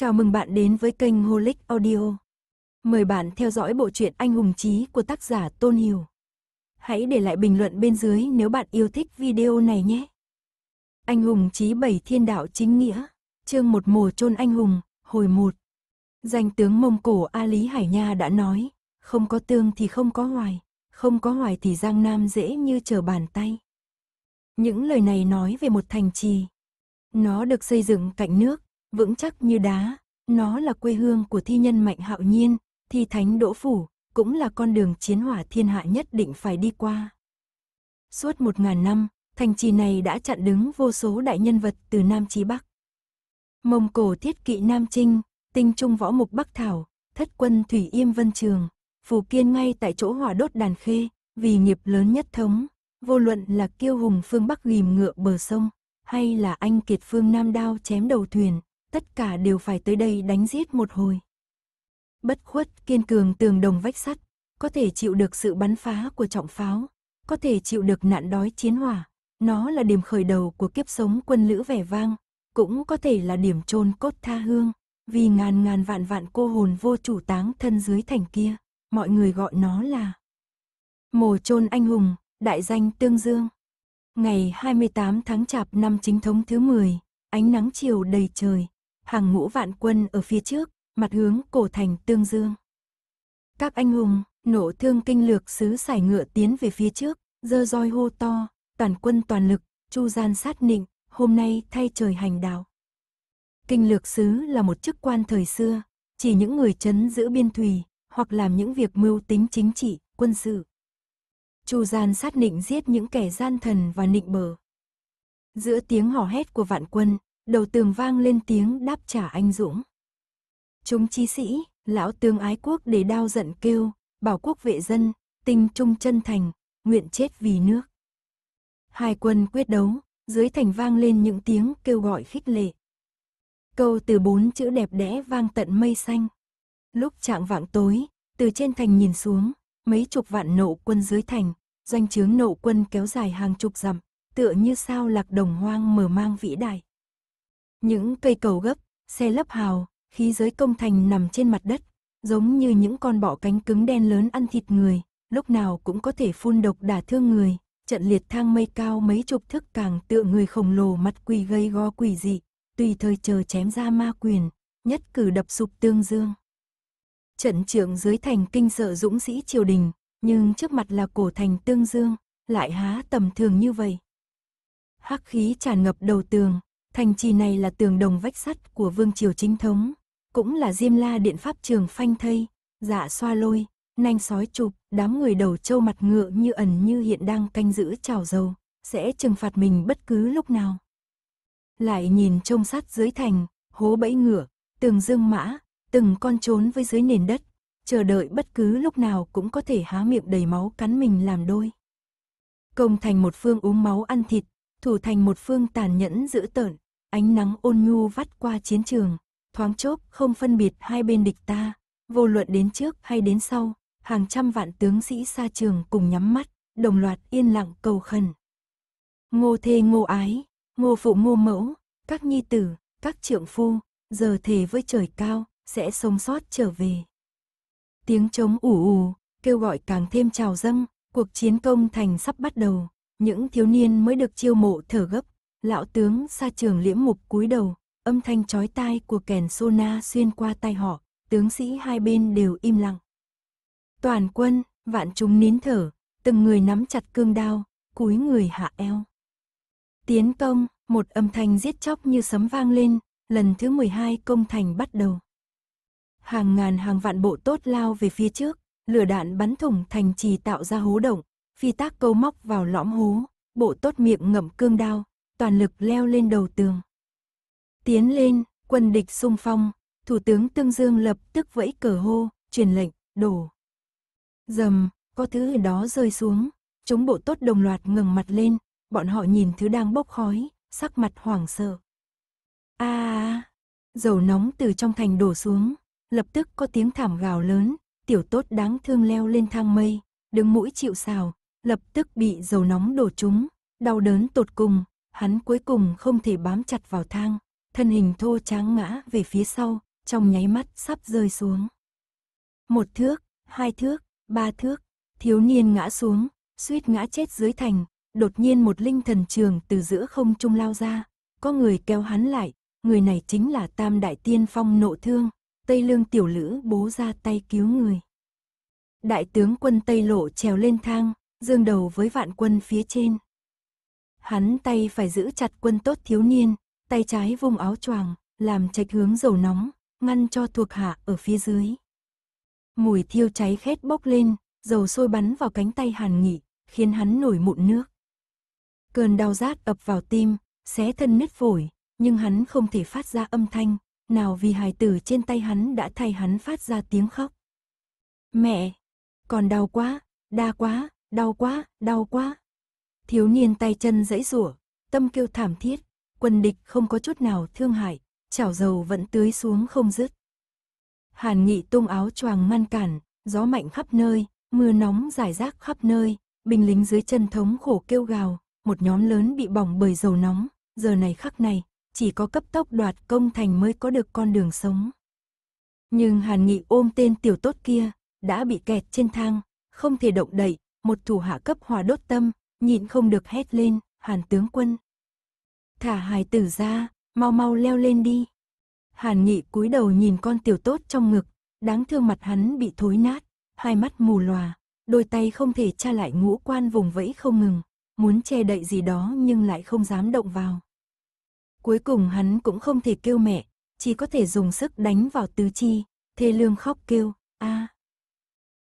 Chào mừng bạn đến với kênh Holic Audio. Mời bạn theo dõi bộ truyện Anh hùng chí của tác giả Tôn Hiểu. Hãy để lại bình luận bên dưới nếu bạn yêu thích video này nhé. Anh hùng chí bảy thiên đạo chính nghĩa, chương một mùa chôn anh hùng, hồi một. Danh tướng Mông Cổ A Lý Hải Nha đã nói, không có tương thì không có hoài, không có hoài thì Giang Nam dễ như trở bàn tay. Những lời này nói về một thành trì. Nó được xây dựng cạnh nước, vững chắc như đá. Nó là quê hương của thi nhân Mạnh Hạo Nhiên, thi thánh Đỗ Phủ, cũng là con đường chiến hỏa thiên hạ nhất định phải đi qua. Suốt một ngàn năm, thành trì này đã chặn đứng vô số đại nhân vật từ Nam chí Bắc. Mông Cổ thiết kỵ Nam Trinh, tinh trung võ mục Bắc Thảo, thất quân Thủy Yêm Vân Trường, phù kiên ngay tại chỗ hỏa đốt đàn khê, vì nghiệp lớn nhất thống, vô luận là kiêu hùng phương Bắc ghim ngựa bờ sông, hay là anh kiệt phương Nam đao chém đầu thuyền, tất cả đều phải tới đây đánh giết một hồi. Bất khuất, kiên cường tường đồng vách sắt, có thể chịu được sự bắn phá của trọng pháo, có thể chịu được nạn đói chiến hỏa. Nó là điểm khởi đầu của kiếp sống quân lữ vẻ vang, cũng có thể là điểm chôn cốt tha hương, vì ngàn ngàn vạn vạn cô hồn vô chủ táng thân dưới thành kia, mọi người gọi nó là Mồ chôn anh hùng, đại danh Tương Dương. Ngày 28 tháng Chạp năm chính thống thứ 10, ánh nắng chiều đầy trời, hàng ngũ vạn quân ở phía trước, mặt hướng cổ thành Tương Dương. Các anh hùng, nổ thương kinh lược sứ sải ngựa tiến về phía trước, dơ roi hô to, toàn quân toàn lực, chu gian sát nịnh, hôm nay thay trời hành đạo. Kinh lược sứ là một chức quan thời xưa, chỉ những người chấn giữ biên thùy, hoặc làm những việc mưu tính chính trị, quân sự. Chu gian sát nịnh giết những kẻ gian thần và nịnh bờ. Giữa tiếng hò hét của vạn quân, đầu tường vang lên tiếng đáp trả anh Dũng. Chúng chi sĩ, lão tướng ái quốc để đao giận kêu, bảo quốc vệ dân, tinh trung chân thành, nguyện chết vì nước. Hai quân quyết đấu, dưới thành vang lên những tiếng kêu gọi khích lệ. Câu từ bốn chữ đẹp đẽ vang tận mây xanh. Lúc trạng vạng tối, từ trên thành nhìn xuống, mấy chục vạn nộ quân dưới thành, doanh trướng nộ quân kéo dài hàng chục dặm, tựa như sao lạc đồng hoang mở mang vĩ đại. Những cây cầu gấp, xe lấp hào, khí giới công thành nằm trên mặt đất, giống như những con bọ cánh cứng đen lớn ăn thịt người, lúc nào cũng có thể phun độc đả thương người. Trận liệt thang mây cao mấy chục thước càng tựa người khổng lồ mặt quỷ gây go quỷ dị, tùy thời chờ chém ra ma quyền, nhất cử đập sụp tương dương. Trận trưởng dưới thành kinh sợ dũng sĩ triều đình, nhưng trước mặt là cổ thành tương dương, lại há tầm thường như vậy. Hắc khí tràn ngập đầu tường, Thành trì này là tường đồng vách sắt của vương triều chính thống, cũng là Diêm La điện pháp trường phanh thây, dạ xoa lôi, nanh sói chụp, đám người đầu trâu mặt ngựa như ẩn như hiện đang canh giữ trào dầu, sẽ trừng phạt mình bất cứ lúc nào. Lại nhìn trông sát dưới thành, hố bẫy ngựa, tường dương mã, từng con trốn với dưới nền đất, chờ đợi bất cứ lúc nào cũng có thể há miệng đầy máu cắn mình làm đôi. Công thành một phương uống máu ăn thịt, thủ thành một phương tàn nhẫn dữ tợn, ánh nắng ôn nhu vắt qua chiến trường, thoáng chốc không phân biệt hai bên địch ta, vô luận đến trước hay đến sau, hàng trăm vạn tướng sĩ xa trường cùng nhắm mắt, đồng loạt yên lặng cầu khẩn. Ngô thê ngô ái, ngô phụ ngô mẫu, các nhi tử, các trượng phu, giờ thề với trời cao, sẽ sống sót trở về. Tiếng trống ủ ủ kêu gọi càng thêm trào dâng, cuộc chiến công thành sắp bắt đầu, những thiếu niên mới được chiêu mộ thở gấp Lão tướng xa trường liễm mục cúi đầu, âm thanh chói tai của kèn sona xuyên qua tay họ, tướng sĩ hai bên đều im lặng. Toàn quân, vạn chúng nín thở, từng người nắm chặt cương đao, cúi người hạ eo. Tiến công, một âm thanh giết chóc như sấm vang lên, lần thứ 12 công thành bắt đầu. Hàng ngàn hàng vạn bộ tốt lao về phía trước, lửa đạn bắn thủng thành trì tạo ra hố động, phi tác câu móc vào lõm hố, bộ tốt miệng ngậm cương đao, toàn lực leo lên đầu tường. Tiến lên, quân địch xung phong, Thủ tướng Tương Dương lập tức vẫy cờ hô, truyền lệnh, đổ. Dầm, có thứ ở đó rơi xuống, chống bộ tốt đồng loạt ngừng mặt lên, bọn họ nhìn thứ đang bốc khói, sắc mặt hoảng sợ. a dầu nóng từ trong thành đổ xuống, lập tức có tiếng thảm gào lớn, tiểu tốt đáng thương leo lên thang mây, đứng mũi chịu xào, lập tức bị dầu nóng đổ trúng, đau đớn tột cùng, hắn cuối cùng không thể bám chặt vào thang, thân hình thô tráng ngã về phía sau, trong nháy mắt sắp rơi xuống. Một thước, hai thước, ba thước, thiếu niên ngã xuống, suýt ngã chết dưới thành, đột nhiên một linh thần trường từ giữa không trung lao ra, có người kéo hắn lại, người này chính là Tam Đại Tiên Phong nộ thương, Tây Lương Tiểu Lữ bố ra tay cứu người. Đại tướng quân Tây Lộ trèo lên thang, dương đầu với vạn quân phía trên. Hắn tay phải giữ chặt quân tốt thiếu niên, tay trái vùng áo choàng, làm trạch hướng dầu nóng, ngăn cho thuộc hạ ở phía dưới. Mùi thiêu cháy khét bốc lên, dầu sôi bắn vào cánh tay Hàn Nghị, khiến hắn nổi mụn nước. Cơn đau rát ập vào tim, xé thân nứt phổi, nhưng hắn không thể phát ra âm thanh, nào vì hài tử trên tay hắn đã thay hắn phát ra tiếng khóc. Mẹ, còn đau quá, đa quá, đau quá, đau quá. Thiếu niên tay chân dãy rủa, tâm kêu thảm thiết, quân địch không có chút nào thương hại, chảo dầu vẫn tưới xuống không dứt. Hàn Nghị tung áo choàng ngăn cản, gió mạnh khắp nơi, mưa nóng rải rác khắp nơi, binh lính dưới chân thống khổ kêu gào, một nhóm lớn bị bỏng bởi dầu nóng, giờ này khắc này, chỉ có cấp tốc đoạt công thành mới có được con đường sống. Nhưng Hàn Nghị ôm tên tiểu tốt kia, đã bị kẹt trên thang, không thể động đậy, một thủ hạ cấp hòa đốt tâm, nhịn không được hét lên, hàn tướng quân. Thả hài tử ra, mau mau leo lên đi. Hàn nghị cúi đầu nhìn con tiểu tốt trong ngực, đáng thương mặt hắn bị thối nát, hai mắt mù lòa, đôi tay không thể tra lại ngũ quan vùng vẫy không ngừng, muốn che đậy gì đó nhưng lại không dám động vào. Cuối cùng hắn cũng không thể kêu mẹ, chỉ có thể dùng sức đánh vào tứ chi, thê lương khóc kêu, a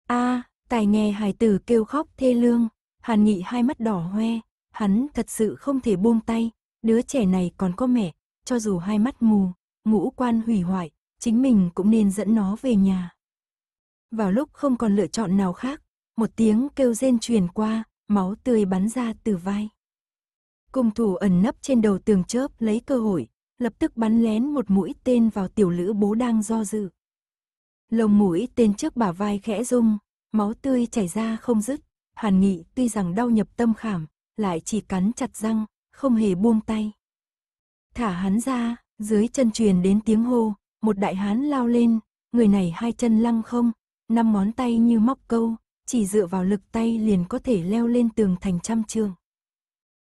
a tài nghe hài tử kêu khóc thê lương, Hàn Nghị hai mắt đỏ hoe, hắn thật sự không thể buông tay, đứa trẻ này còn có mẹ, cho dù hai mắt mù, ngũ quan hủy hoại, chính mình cũng nên dẫn nó về nhà. Vào lúc không còn lựa chọn nào khác, một tiếng kêu rên truyền qua, máu tươi bắn ra từ vai. Cung thủ ẩn nấp trên đầu tường chớp lấy cơ hội, lập tức bắn lén một mũi tên vào tiểu lữ bố đang do dự. Lồng mũi tên trước bả vai khẽ rung, máu tươi chảy ra không dứt. Hàn Nghị tuy rằng đau nhập tâm khảm, lại chỉ cắn chặt răng, không hề buông tay. Thả hắn ra, dưới chân truyền đến tiếng hô, một đại hán lao lên, người này hai chân lăng không, năm món tay như móc câu, chỉ dựa vào lực tay liền có thể leo lên tường thành trăm trường.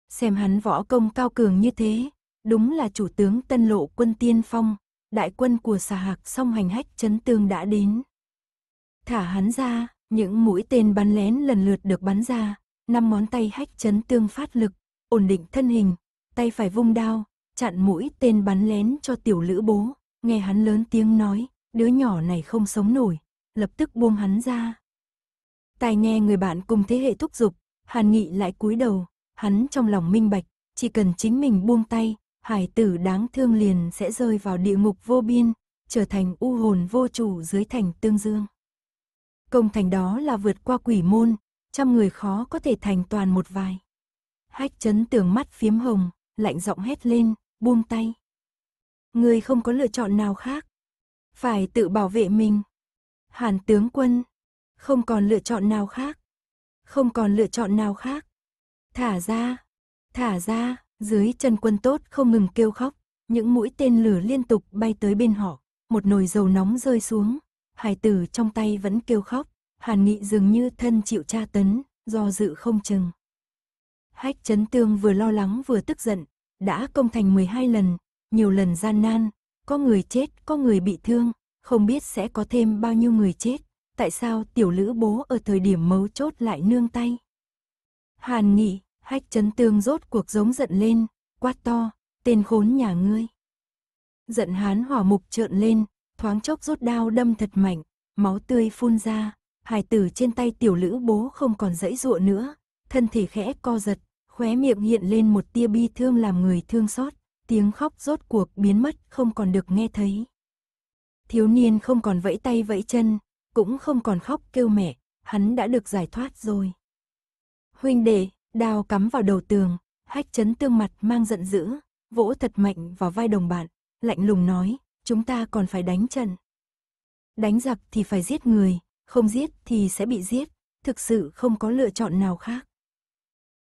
Xem hắn võ công cao cường như thế, đúng là chủ tướng tân lộ quân tiên phong, đại quân của xà hạc song hành hách chấn tương đã đến. Thả hắn ra, những mũi tên bắn lén lần lượt được bắn ra, năm ngón tay hách chấn tương phát lực, ổn định thân hình, tay phải vung đao, chặn mũi tên bắn lén cho tiểu lữ bố, nghe hắn lớn tiếng nói, đứa nhỏ này không sống nổi, lập tức buông hắn ra. Tài nghe người bạn cùng thế hệ thúc giục, Hàn Nghị lại cúi đầu, hắn trong lòng minh bạch, chỉ cần chính mình buông tay, hải tử đáng thương liền sẽ rơi vào địa ngục vô biên, trở thành u hồn vô chủ dưới thành tương dương. Công thành đó là vượt qua quỷ môn, trăm người khó có thể thành toàn một vài. Hách chấn tường mắt phiếm hồng, lạnh giọng hét lên, buông tay. Người không có lựa chọn nào khác. Phải tự bảo vệ mình. Hàn tướng quân, không còn lựa chọn nào khác. Không còn lựa chọn nào khác. Thả ra, thả ra, dưới chân quân tốt không ngừng kêu khóc. Những mũi tên lửa liên tục bay tới bên họ. Một nồi dầu nóng rơi xuống. Hải tử trong tay vẫn kêu khóc. Hàn Nghị dường như thân chịu tra tấn, do dự không chừng. Hách chấn tương vừa lo lắng vừa tức giận, đã công thành 12 lần, nhiều lần gian nan, có người chết, có người bị thương, không biết sẽ có thêm bao nhiêu người chết, tại sao tiểu lữ bố ở thời điểm mấu chốt lại nương tay. Hàn Nghị, hách chấn tương rốt cuộc giống giận lên, quát to, tên khốn nhà ngươi. Giận hán hỏa mục trợn lên, thoáng chốc rút đao đâm thật mạnh, máu tươi phun ra, hài tử trên tay tiểu lữ bố không còn dãy dụa nữa, thân thể khẽ co giật, khóe miệng hiện lên một tia bi thương làm người thương xót, tiếng khóc rốt cuộc biến mất không còn được nghe thấy. Thiếu niên không còn vẫy tay vẫy chân, cũng không còn khóc kêu mẹ, hắn đã được giải thoát rồi. Huynh đệ, đào cắm vào đầu tường, hách chấn tương mặt mang giận dữ, vỗ thật mạnh vào vai đồng bạn, lạnh lùng nói, chúng ta còn phải đánh trận. Đánh giặc thì phải giết người, không giết thì sẽ bị giết, thực sự không có lựa chọn nào khác.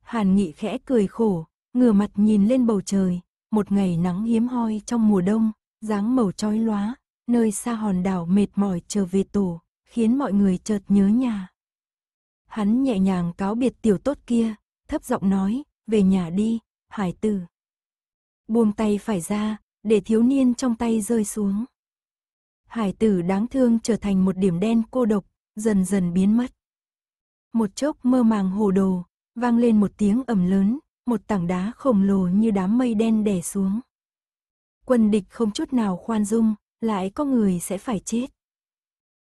Hàn Nghị khẽ cười khổ, ngửa mặt nhìn lên bầu trời, một ngày nắng hiếm hoi trong mùa đông, dáng màu trói lóa, nơi xa hòn đảo mệt mỏi trở về tổ, khiến mọi người chợt nhớ nhà. Hắn nhẹ nhàng cáo biệt tiểu tốt kia, thấp giọng nói, về nhà đi, hải tử. Buông tay phải ra, để thiếu niên trong tay rơi xuống hải tử đáng thương trở thành một điểm đen cô độc, dần dần biến mất. Một chốc mơ màng hồ đồ, vang lên một tiếng ầm lớn, một tảng đá khổng lồ như đám mây đen đè xuống. Quân địch không chút nào khoan dung, lại có người sẽ phải chết.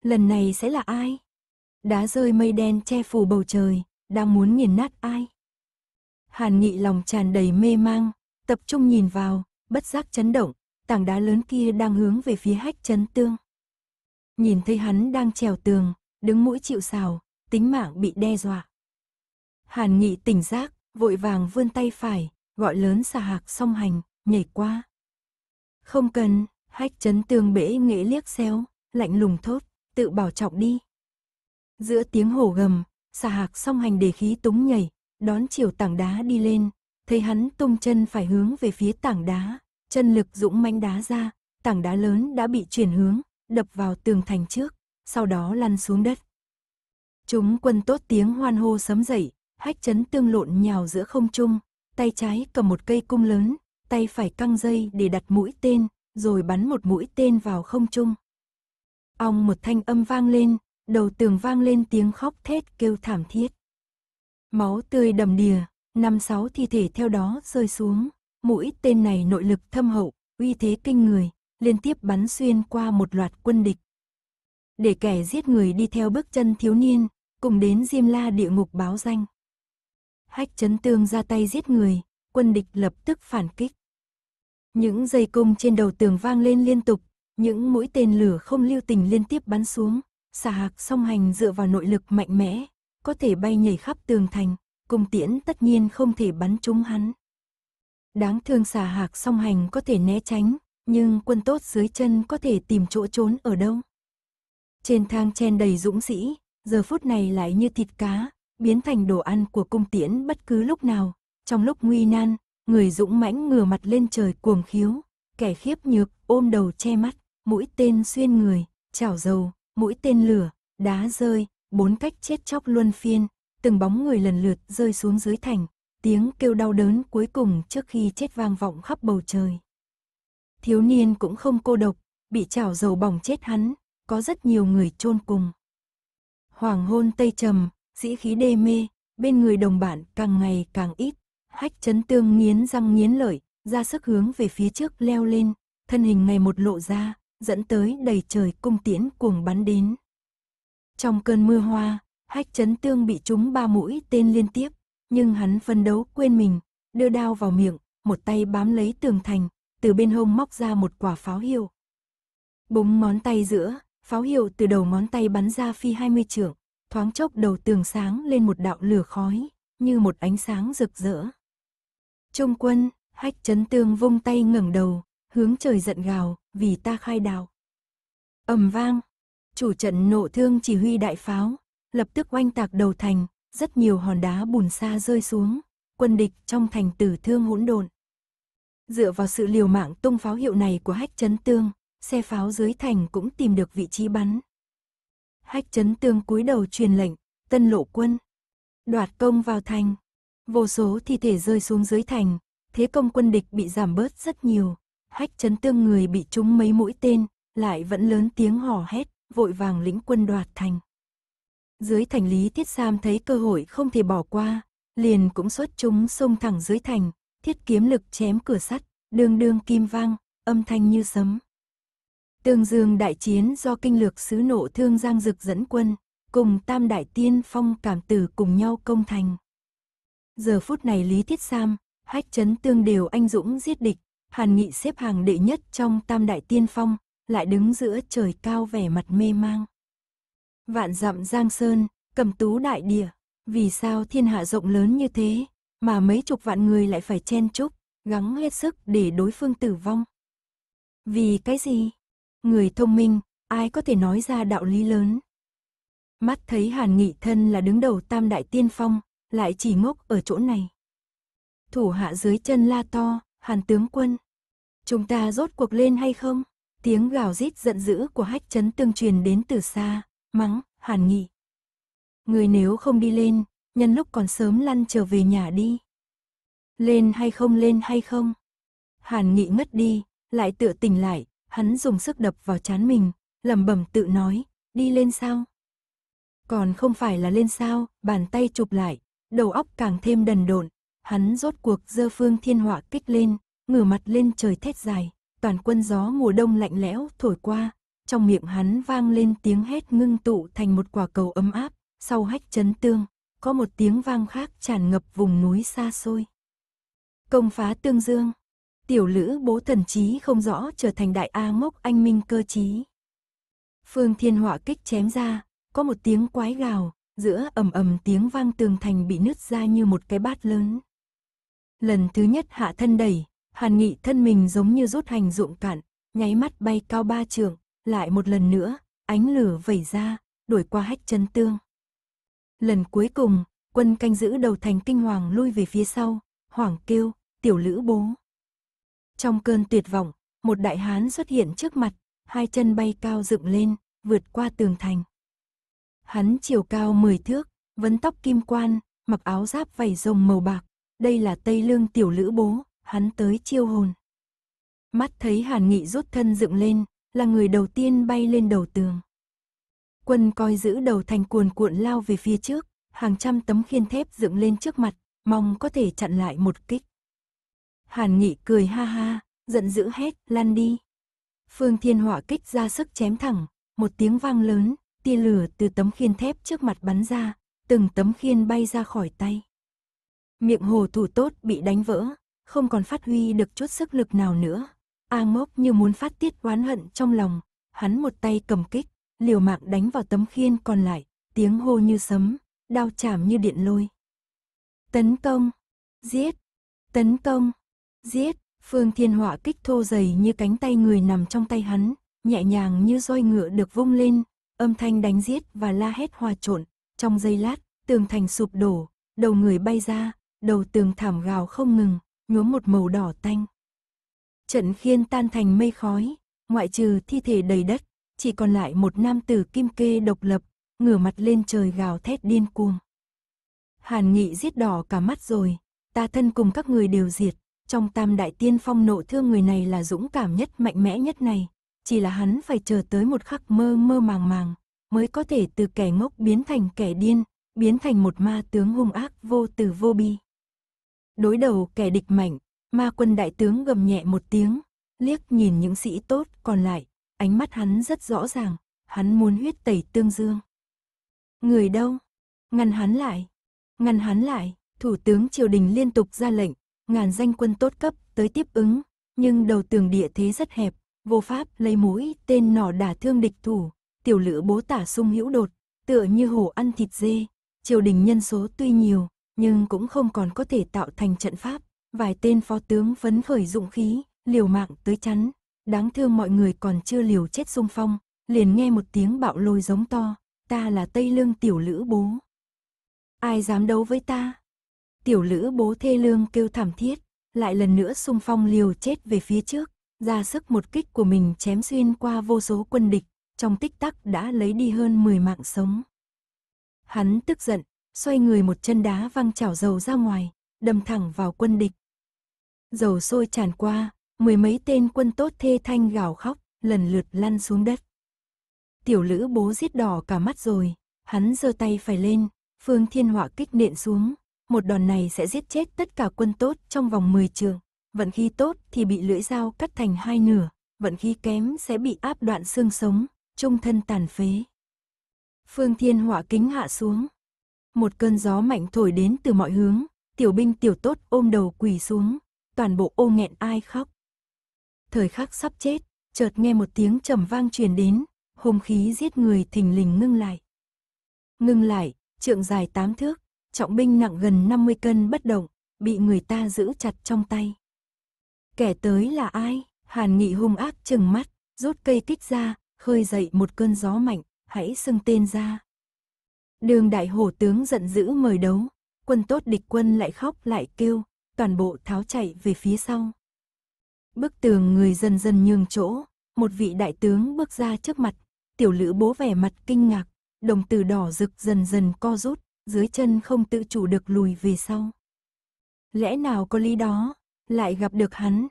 Lần này sẽ là ai? Đá rơi mây đen che phủ bầu trời, đang muốn nghiền nát ai? Hàn Nghị lòng tràn đầy mê mang, tập trung nhìn vào, bất giác chấn động, tảng đá lớn kia đang hướng về phía hách chấn tương. Nhìn thấy hắn đang trèo tường, đứng mũi chịu sào tính mạng bị đe dọa. Hàn nghị tỉnh giác, vội vàng vươn tay phải, gọi lớn xà hạc song hành, nhảy qua. Không cần, hách chấn tương bể nghệ liếc xéo, lạnh lùng thốt, tự bảo trọng đi. Giữa tiếng hổ gầm, xà hạc song hành để khí túng nhảy, đón chiều tảng đá đi lên, thấy hắn tung chân phải hướng về phía tảng đá, chân lực dũng mãnh đá ra, tảng đá lớn đã bị chuyển hướng, đập vào tường thành trước, sau đó lăn xuống đất. Chúng quân tốt tiếng hoan hô sấm dậy, hách chấn tương lộn nhào giữa không trung, tay trái cầm một cây cung lớn, tay phải căng dây để đặt mũi tên, rồi bắn một mũi tên vào không trung. Ong một thanh âm vang lên, đầu tường vang lên tiếng khóc thét kêu thảm thiết. Máu tươi đầm đìa, năm sáu thi thể theo đó rơi xuống mũi tên này nội lực thâm hậu, uy thế kinh người, liên tiếp bắn xuyên qua một loạt quân địch. Để kẻ giết người đi theo bước chân thiếu niên, cùng đến Diêm La địa ngục báo danh. Hách chấn tương ra tay giết người, quân địch lập tức phản kích. Những dây cung trên đầu tường vang lên liên tục, những mũi tên lửa không lưu tình liên tiếp bắn xuống, xà hạc song hành dựa vào nội lực mạnh mẽ, có thể bay nhảy khắp tường thành, cùng tiễn tất nhiên không thể bắn trúng hắn. Đáng thương xà hạc song hành có thể né tránh, nhưng quân tốt dưới chân có thể tìm chỗ trốn ở đâu. Trên thang chen đầy dũng sĩ, giờ phút này lại như thịt cá, biến thành đồ ăn của cung tiễn bất cứ lúc nào. Trong lúc nguy nan, người dũng mãnh ngửa mặt lên trời cuồng khiếu, kẻ khiếp nhược ôm đầu che mắt, mũi tên xuyên người, chảo dầu, mũi tên lửa, đá rơi, bốn cách chết chóc luân phiên, từng bóng người lần lượt rơi xuống dưới thành, Tiếng kêu đau đớn cuối cùng trước khi chết vang vọng khắp bầu trời. Thiếu niên cũng không cô độc, bị chảo dầu bỏng chết hắn, có rất nhiều người chôn cùng. Hoàng hôn tây trầm, sĩ khí đê mê, bên người đồng bạn càng ngày càng ít. Hách chấn tương nghiến răng nghiến lợi, ra sức hướng về phía trước leo lên, thân hình ngày một lộ ra, dẫn tới đầy trời cung tiễn cuồng bắn đến. Trong cơn mưa hoa, hách chấn tương bị trúng ba mũi tên liên tiếp, nhưng hắn phân đấu quên mình, đưa đao vào miệng, một tay bám lấy tường thành, từ bên hông móc ra một quả pháo hiệu. Búng món tay giữa, pháo hiệu từ đầu món tay bắn ra phi 20 trượng, thoáng chốc đầu tường sáng lên một đạo lửa khói, như một ánh sáng rực rỡ. Trung quân, hách chấn tương vung tay ngẩng đầu, hướng trời giận gào, vì ta khai đào. ầm vang, chủ trận nộ thương chỉ huy đại pháo, lập tức oanh tạc đầu thành, rất nhiều hòn đá bùn xa rơi xuống, quân địch trong thành tử thương hỗn độn. Dựa vào sự liều mạng tung pháo hiệu này của hách chấn tương, xe pháo dưới thành cũng tìm được vị trí bắn. Hách chấn tương cúi đầu truyền lệnh, tân lộ quân. Đoạt công vào thành. Vô số thi thể rơi xuống dưới thành, thế công quân địch bị giảm bớt rất nhiều. Hách chấn tương người bị trúng mấy mũi tên, lại vẫn lớn tiếng hò hét, vội vàng lĩnh quân đoạt thành. Dưới thành Lý Tiết Sam thấy cơ hội không thể bỏ qua, liền cũng xuất chúng xông thẳng dưới thành, thiết kiếm lực chém cửa sắt, đường đương kim vang, âm thanh như sấm. Tương Dương đại chiến do kinh lược sứ nộ thương Giang Dực dẫn quân, cùng Tam Đại Tiên Phong cảm tử cùng nhau công thành. Giờ phút này Lý Thiết Sam, Hách chấn Tương đều anh dũng giết địch, Hàn Nghị xếp hàng đệ nhất trong Tam Đại Tiên Phong, lại đứng giữa trời cao vẻ mặt mê mang. Vạn dặm giang sơn, cầm tú đại địa, vì sao thiên hạ rộng lớn như thế, mà mấy chục vạn người lại phải chen chúc, gắng hết sức để đối phương tử vong. Vì cái gì? Người thông minh, ai có thể nói ra đạo lý lớn? Mắt thấy Hàn Nghị Thân là đứng đầu tam đại tiên phong, lại chỉ ngốc ở chỗ này. Thủ hạ dưới chân la to, Hàn tướng quân. Chúng ta rốt cuộc lên hay không? Tiếng gào rít giận dữ của hách chấn tương truyền đến từ xa, mắng, Hàn Nghị. Người nếu không đi lên, nhân lúc còn sớm lăn trở về nhà đi. Lên hay không lên hay không? Hàn Nghị ngất đi, lại tựa tỉnh lại, hắn dùng sức đập vào chán mình, lầm bẩm tự nói, đi lên sao? Còn không phải là lên sao, bàn tay chụp lại, đầu óc càng thêm đần độn, hắn rốt cuộc dơ phương thiên họa kích lên, ngửa mặt lên trời thét dài, toàn quân gió mùa đông lạnh lẽo thổi qua, trong miệng hắn vang lên tiếng hét ngưng tụ thành một quả cầu ấm áp, sau hách chấn tương, có một tiếng vang khác tràn ngập vùng núi xa xôi. Công phá tương dương, tiểu lữ bố thần trí không rõ trở thành đại A mốc anh minh cơ trí. Phương thiên họa kích chém ra, có một tiếng quái gào, giữa ầm ầm tiếng vang tường thành bị nứt ra như một cái bát lớn. Lần thứ nhất hạ thân đẩy, hàn nghị thân mình giống như rút hành dụng cạn, nháy mắt bay cao ba trường, lại một lần nữa, ánh lửa vẩy ra, đuổi qua hách chân tương. Lần cuối cùng, quân canh giữ đầu thành kinh hoàng lui về phía sau, hoảng kêu, tiểu lữ bố. Trong cơn tuyệt vọng, một đại hán xuất hiện trước mặt, hai chân bay cao dựng lên, vượt qua tường thành. Hắn chiều cao 10 thước, vấn tóc kim quan, mặc áo giáp vảy rồng màu bạc, đây là Tây Lương tiểu lữ bố, hắn tới chiêu hồn. Mắt thấy Hàn Nghị rút thân dựng lên, là người đầu tiên bay lên đầu tường. Quân coi giữ đầu thành cuồn cuộn lao về phía trước, hàng trăm tấm khiên thép dựng lên trước mặt, mong có thể chặn lại một kích. Hàn Nghị cười ha ha, giận dữ hét, lăn đi. Phương Thiên Hỏa kích ra sức chém thẳng, một tiếng vang lớn, tia lửa từ tấm khiên thép trước mặt bắn ra, từng tấm khiên bay ra khỏi tay. Miệng hồ thủ tốt bị đánh vỡ, không còn phát huy được chút sức lực nào nữa, A mốc như muốn phát tiết oán hận trong lòng, hắn một tay cầm kích, liều mạng đánh vào tấm khiên còn lại, tiếng hô như sấm, đao chạm như điện lôi. Tấn công, giết, tấn công, giết, Phương Thiên Họa kích thô dày như cánh tay người nằm trong tay hắn, nhẹ nhàng như roi ngựa được vung lên, âm thanh đánh giết và la hét hòa trộn, trong giây lát, tường thành sụp đổ, đầu người bay ra, đầu tường thảm gào không ngừng, nhuốm một màu đỏ tanh. Trận khiên tan thành mây khói, ngoại trừ thi thể đầy đất, chỉ còn lại một nam tử kim kê độc lập, ngửa mặt lên trời gào thét điên cuồng. Hàn Nghị giết đỏ cả mắt rồi, ta thân cùng các người đều diệt, trong tam đại tiên phong nộ thương người này là dũng cảm nhất mạnh mẽ nhất này, chỉ là hắn phải chờ tới một khắc mơ mơ màng màng, mới có thể từ kẻ ngốc biến thành kẻ điên, biến thành một ma tướng hung ác vô tử vô bi. Đối đầu kẻ địch mạnh, Ma quân đại tướng gầm nhẹ một tiếng, liếc nhìn những sĩ tốt còn lại, ánh mắt hắn rất rõ ràng, hắn muốn huyết tẩy tương dương. Người đâu? Ngăn hắn lại! Ngăn hắn lại! Thủ tướng triều đình liên tục ra lệnh, ngàn danh quân tốt cấp tới tiếp ứng, nhưng đầu tường địa thế rất hẹp, vô pháp lấy mũi tên nỏ đả thương địch thủ, tiểu lữ bố tả sung hữu đột, tựa như hổ ăn thịt dê, triều đình nhân số tuy nhiều, nhưng cũng không còn có thể tạo thành trận pháp. Vài tên phó tướng phấn khởi dụng khí, liều mạng tới chắn. Đáng thương mọi người còn chưa liều chết xung phong, liền nghe một tiếng bạo lôi giống to, ta là Tây Lương tiểu lữ bố. Ai dám đấu với ta? Tiểu lữ bố thê lương kêu thảm thiết, lại lần nữa xung phong liều chết về phía trước, ra sức một kích của mình chém xuyên qua vô số quân địch, trong tích tắc đã lấy đi hơn 10 mạng sống. Hắn tức giận, xoay người một chân đá văng chảo dầu ra ngoài, đâm thẳng vào quân địch, dầu sôi tràn qua, mười mấy tên quân tốt thê thanh gào khóc, lần lượt lăn xuống đất. Tiểu lữ bố giết đỏ cả mắt rồi, hắn giơ tay phải lên, phương thiên họa kích nện xuống, một đòn này sẽ giết chết tất cả quân tốt trong vòng 10 trường. Vận khí tốt thì bị lưỡi dao cắt thành hai nửa, vận khí kém sẽ bị áp đoạn xương sống, trung thân tàn phế. Phương thiên họa kính hạ xuống. Một cơn gió mạnh thổi đến từ mọi hướng, tiểu binh tiểu tốt ôm đầu quỳ xuống, toàn bộ ô nghẹn ai khóc. Thời khắc sắp chết, chợt nghe một tiếng trầm vang truyền đến, hung khí giết người thình lình ngưng lại. Ngưng lại, trượng dài tám thước, trọng binh nặng gần 50 cân bất động, bị người ta giữ chặt trong tay. Kẻ tới là ai? Hàn Nghị hung ác chừng mắt, rút cây kích ra, khơi dậy một cơn gió mạnh, hãy xưng tên ra. Đường đại hổ tướng giận dữ mời đấu, quân tốt địch quân lại khóc lại kêu, toàn bộ tháo chạy về phía sau. Bức tường người dần dần nhường chỗ, một vị đại tướng bước ra trước mặt, tiểu lữ bố vẻ mặt kinh ngạc, đồng tử đỏ rực dần dần co rút, dưới chân không tự chủ được lùi về sau. Lẽ nào có lý đó, lại gặp được hắn.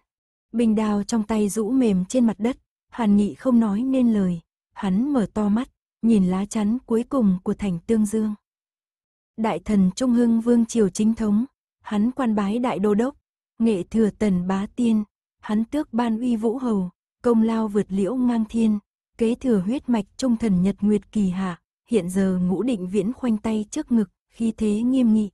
Bình đào trong tay rũ mềm trên mặt đất, hàn nghị không nói nên lời, hắn mở to mắt, nhìn lá chắn cuối cùng của thành tương dương. Đại thần Trung Hưng Vương Triều Chính Thống, hắn quan bái đại đô đốc, nghệ thừa tần bá tiên, hắn tước ban uy vũ hầu, công lao vượt liễu ngang thiên, kế thừa huyết mạch trung thần nhật nguyệt kỳ hạ, hiện giờ ngũ định viễn khoanh tay trước ngực, khi thế nghiêm nghị.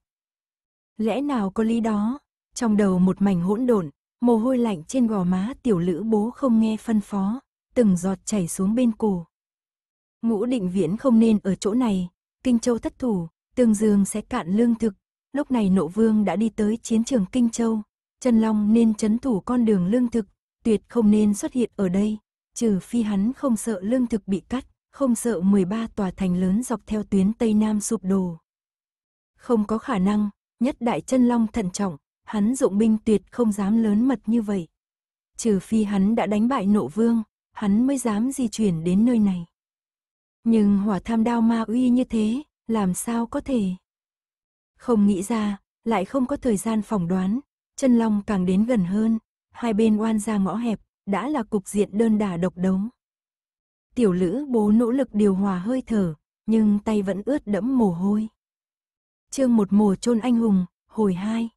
Lẽ nào có lý đó, trong đầu một mảnh hỗn độn, mồ hôi lạnh trên gò má tiểu lữ bố không nghe phân phó, từng giọt chảy xuống bên cổ. Ngũ định viễn không nên ở chỗ này, kinh châu thất thủ, tương dương sẽ cạn lương thực, Lúc này nộ vương đã đi tới chiến trường Kinh Châu, Trần Long nên chấn thủ con đường lương thực, tuyệt không nên xuất hiện ở đây, trừ phi hắn không sợ lương thực bị cắt, không sợ 13 tòa thành lớn dọc theo tuyến Tây Nam sụp đổ. Không có khả năng, nhất đại chân long thận trọng, hắn dụng binh tuyệt không dám lớn mật như vậy. Trừ phi hắn đã đánh bại nộ vương, hắn mới dám di chuyển đến nơi này. Nhưng hỏa tham đao ma uy như thế, làm sao có thể? Không nghĩ ra, lại không có thời gian phỏng đoán, chân long càng đến gần hơn, hai bên oan ra ngõ hẹp, đã là cục diện đơn đả độc đống. Tiểu lữ bố nỗ lực điều hòa hơi thở, nhưng tay vẫn ướt đẫm mồ hôi. Chương một mồ chôn anh hùng, hồi hai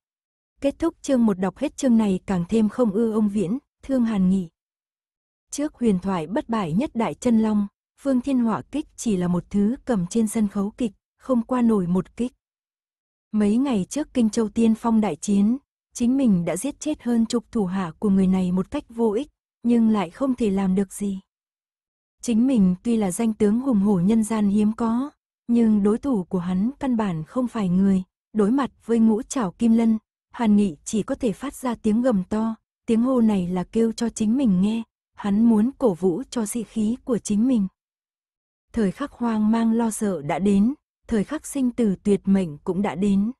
Kết thúc chương một đọc hết chương này càng thêm không ưa ông Viễn, thương Hàn Nghị. Trước huyền thoại bất bại nhất đại chân long, Phương Thiên Họa kích chỉ là một thứ cầm trên sân khấu kịch, không qua nổi một kích. Mấy ngày trước Kinh Châu Tiên Phong đại chiến, chính mình đã giết chết hơn chục thủ hạ của người này một cách vô ích, nhưng lại không thể làm được gì. Chính mình tuy là danh tướng hùng hổ nhân gian hiếm có, nhưng đối thủ của hắn căn bản không phải người, đối mặt với ngũ trảo kim lân, Hàn Nghị chỉ có thể phát ra tiếng gầm to, tiếng hô này là kêu cho chính mình nghe, hắn muốn cổ vũ cho sĩ khí của chính mình. Thời khắc hoang mang lo sợ đã đến, thời khắc sinh tử tuyệt mệnh cũng đã đến.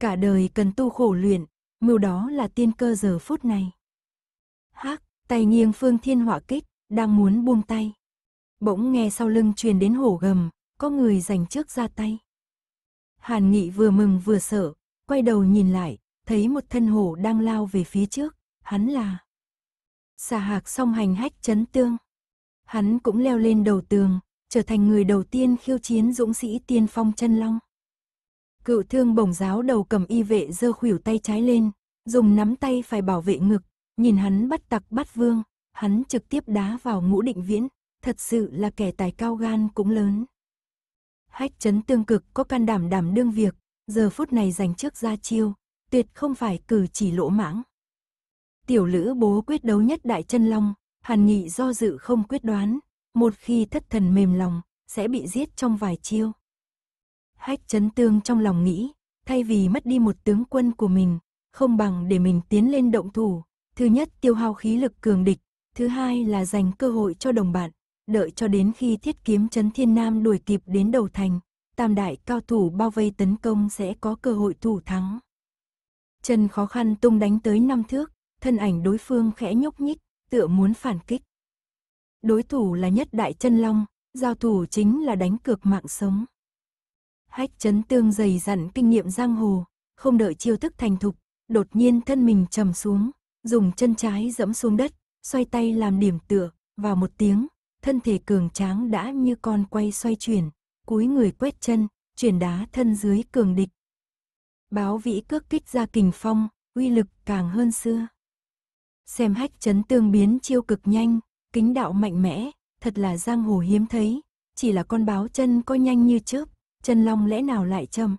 Cả đời cần tu khổ luyện, mưu đó là tiên cơ giờ phút này. Hắc, tay nghiêng phương thiên hỏa kích, đang muốn buông tay. Bỗng nghe sau lưng truyền đến hổ gầm, có người giành trước ra tay. Hàn Nghị vừa mừng vừa sợ, quay đầu nhìn lại, thấy một thân hổ đang lao về phía trước, hắn là xà hạc song hành hách chấn tương. Hắn cũng leo lên đầu tường, trở thành người đầu tiên khiêu chiến dũng sĩ tiên phong chân long. Cựu thương bổng giáo đầu cầm y vệ giơ khuỷu tay trái lên, dùng nắm tay phải bảo vệ ngực, nhìn hắn bắt tặc bắt vương, hắn trực tiếp đá vào ngũ định viễn, thật sự là kẻ tài cao gan cũng lớn. Hách chấn tương cực có can đảm đảm đương việc, giờ phút này giành trước ra chiêu, tuyệt không phải cử chỉ lỗ mãng. Tiểu lữ bố quyết đấu nhất đại chân long, hàn nghị do dự không quyết đoán, một khi thất thần mềm lòng, sẽ bị giết trong vài chiêu. Hách chấn tương trong lòng nghĩ, thay vì mất đi một tướng quân của mình, không bằng để mình tiến lên động thủ. Thứ nhất tiêu hao khí lực cường địch, thứ hai là dành cơ hội cho đồng bạn, đợi cho đến khi thiết kiếm chấn thiên nam đuổi kịp đến đầu thành, tam đại cao thủ bao vây tấn công sẽ có cơ hội thủ thắng. Trần khó khăn tung đánh tới năm thước, thân ảnh đối phương khẽ nhúc nhích, tựa muốn phản kích. Đối thủ là nhất đại chân long, giao thủ chính là đánh cược mạng sống. Hách chấn tương dày dặn kinh nghiệm giang hồ, không đợi chiêu thức thành thục, đột nhiên thân mình trầm xuống, dùng chân trái dẫm xuống đất, xoay tay làm điểm tựa, vào một tiếng, thân thể cường tráng đã như con quay xoay chuyển, cúi người quét chân, chuyển đá thân dưới cường địch. Báo vĩ cước kích ra kình phong, uy lực càng hơn xưa. Xem hách chấn tương biến chiêu cực nhanh, kính đạo mạnh mẽ, thật là giang hồ hiếm thấy, chỉ là con báo chân coi nhanh như chớp, chân long lẽ nào lại châm.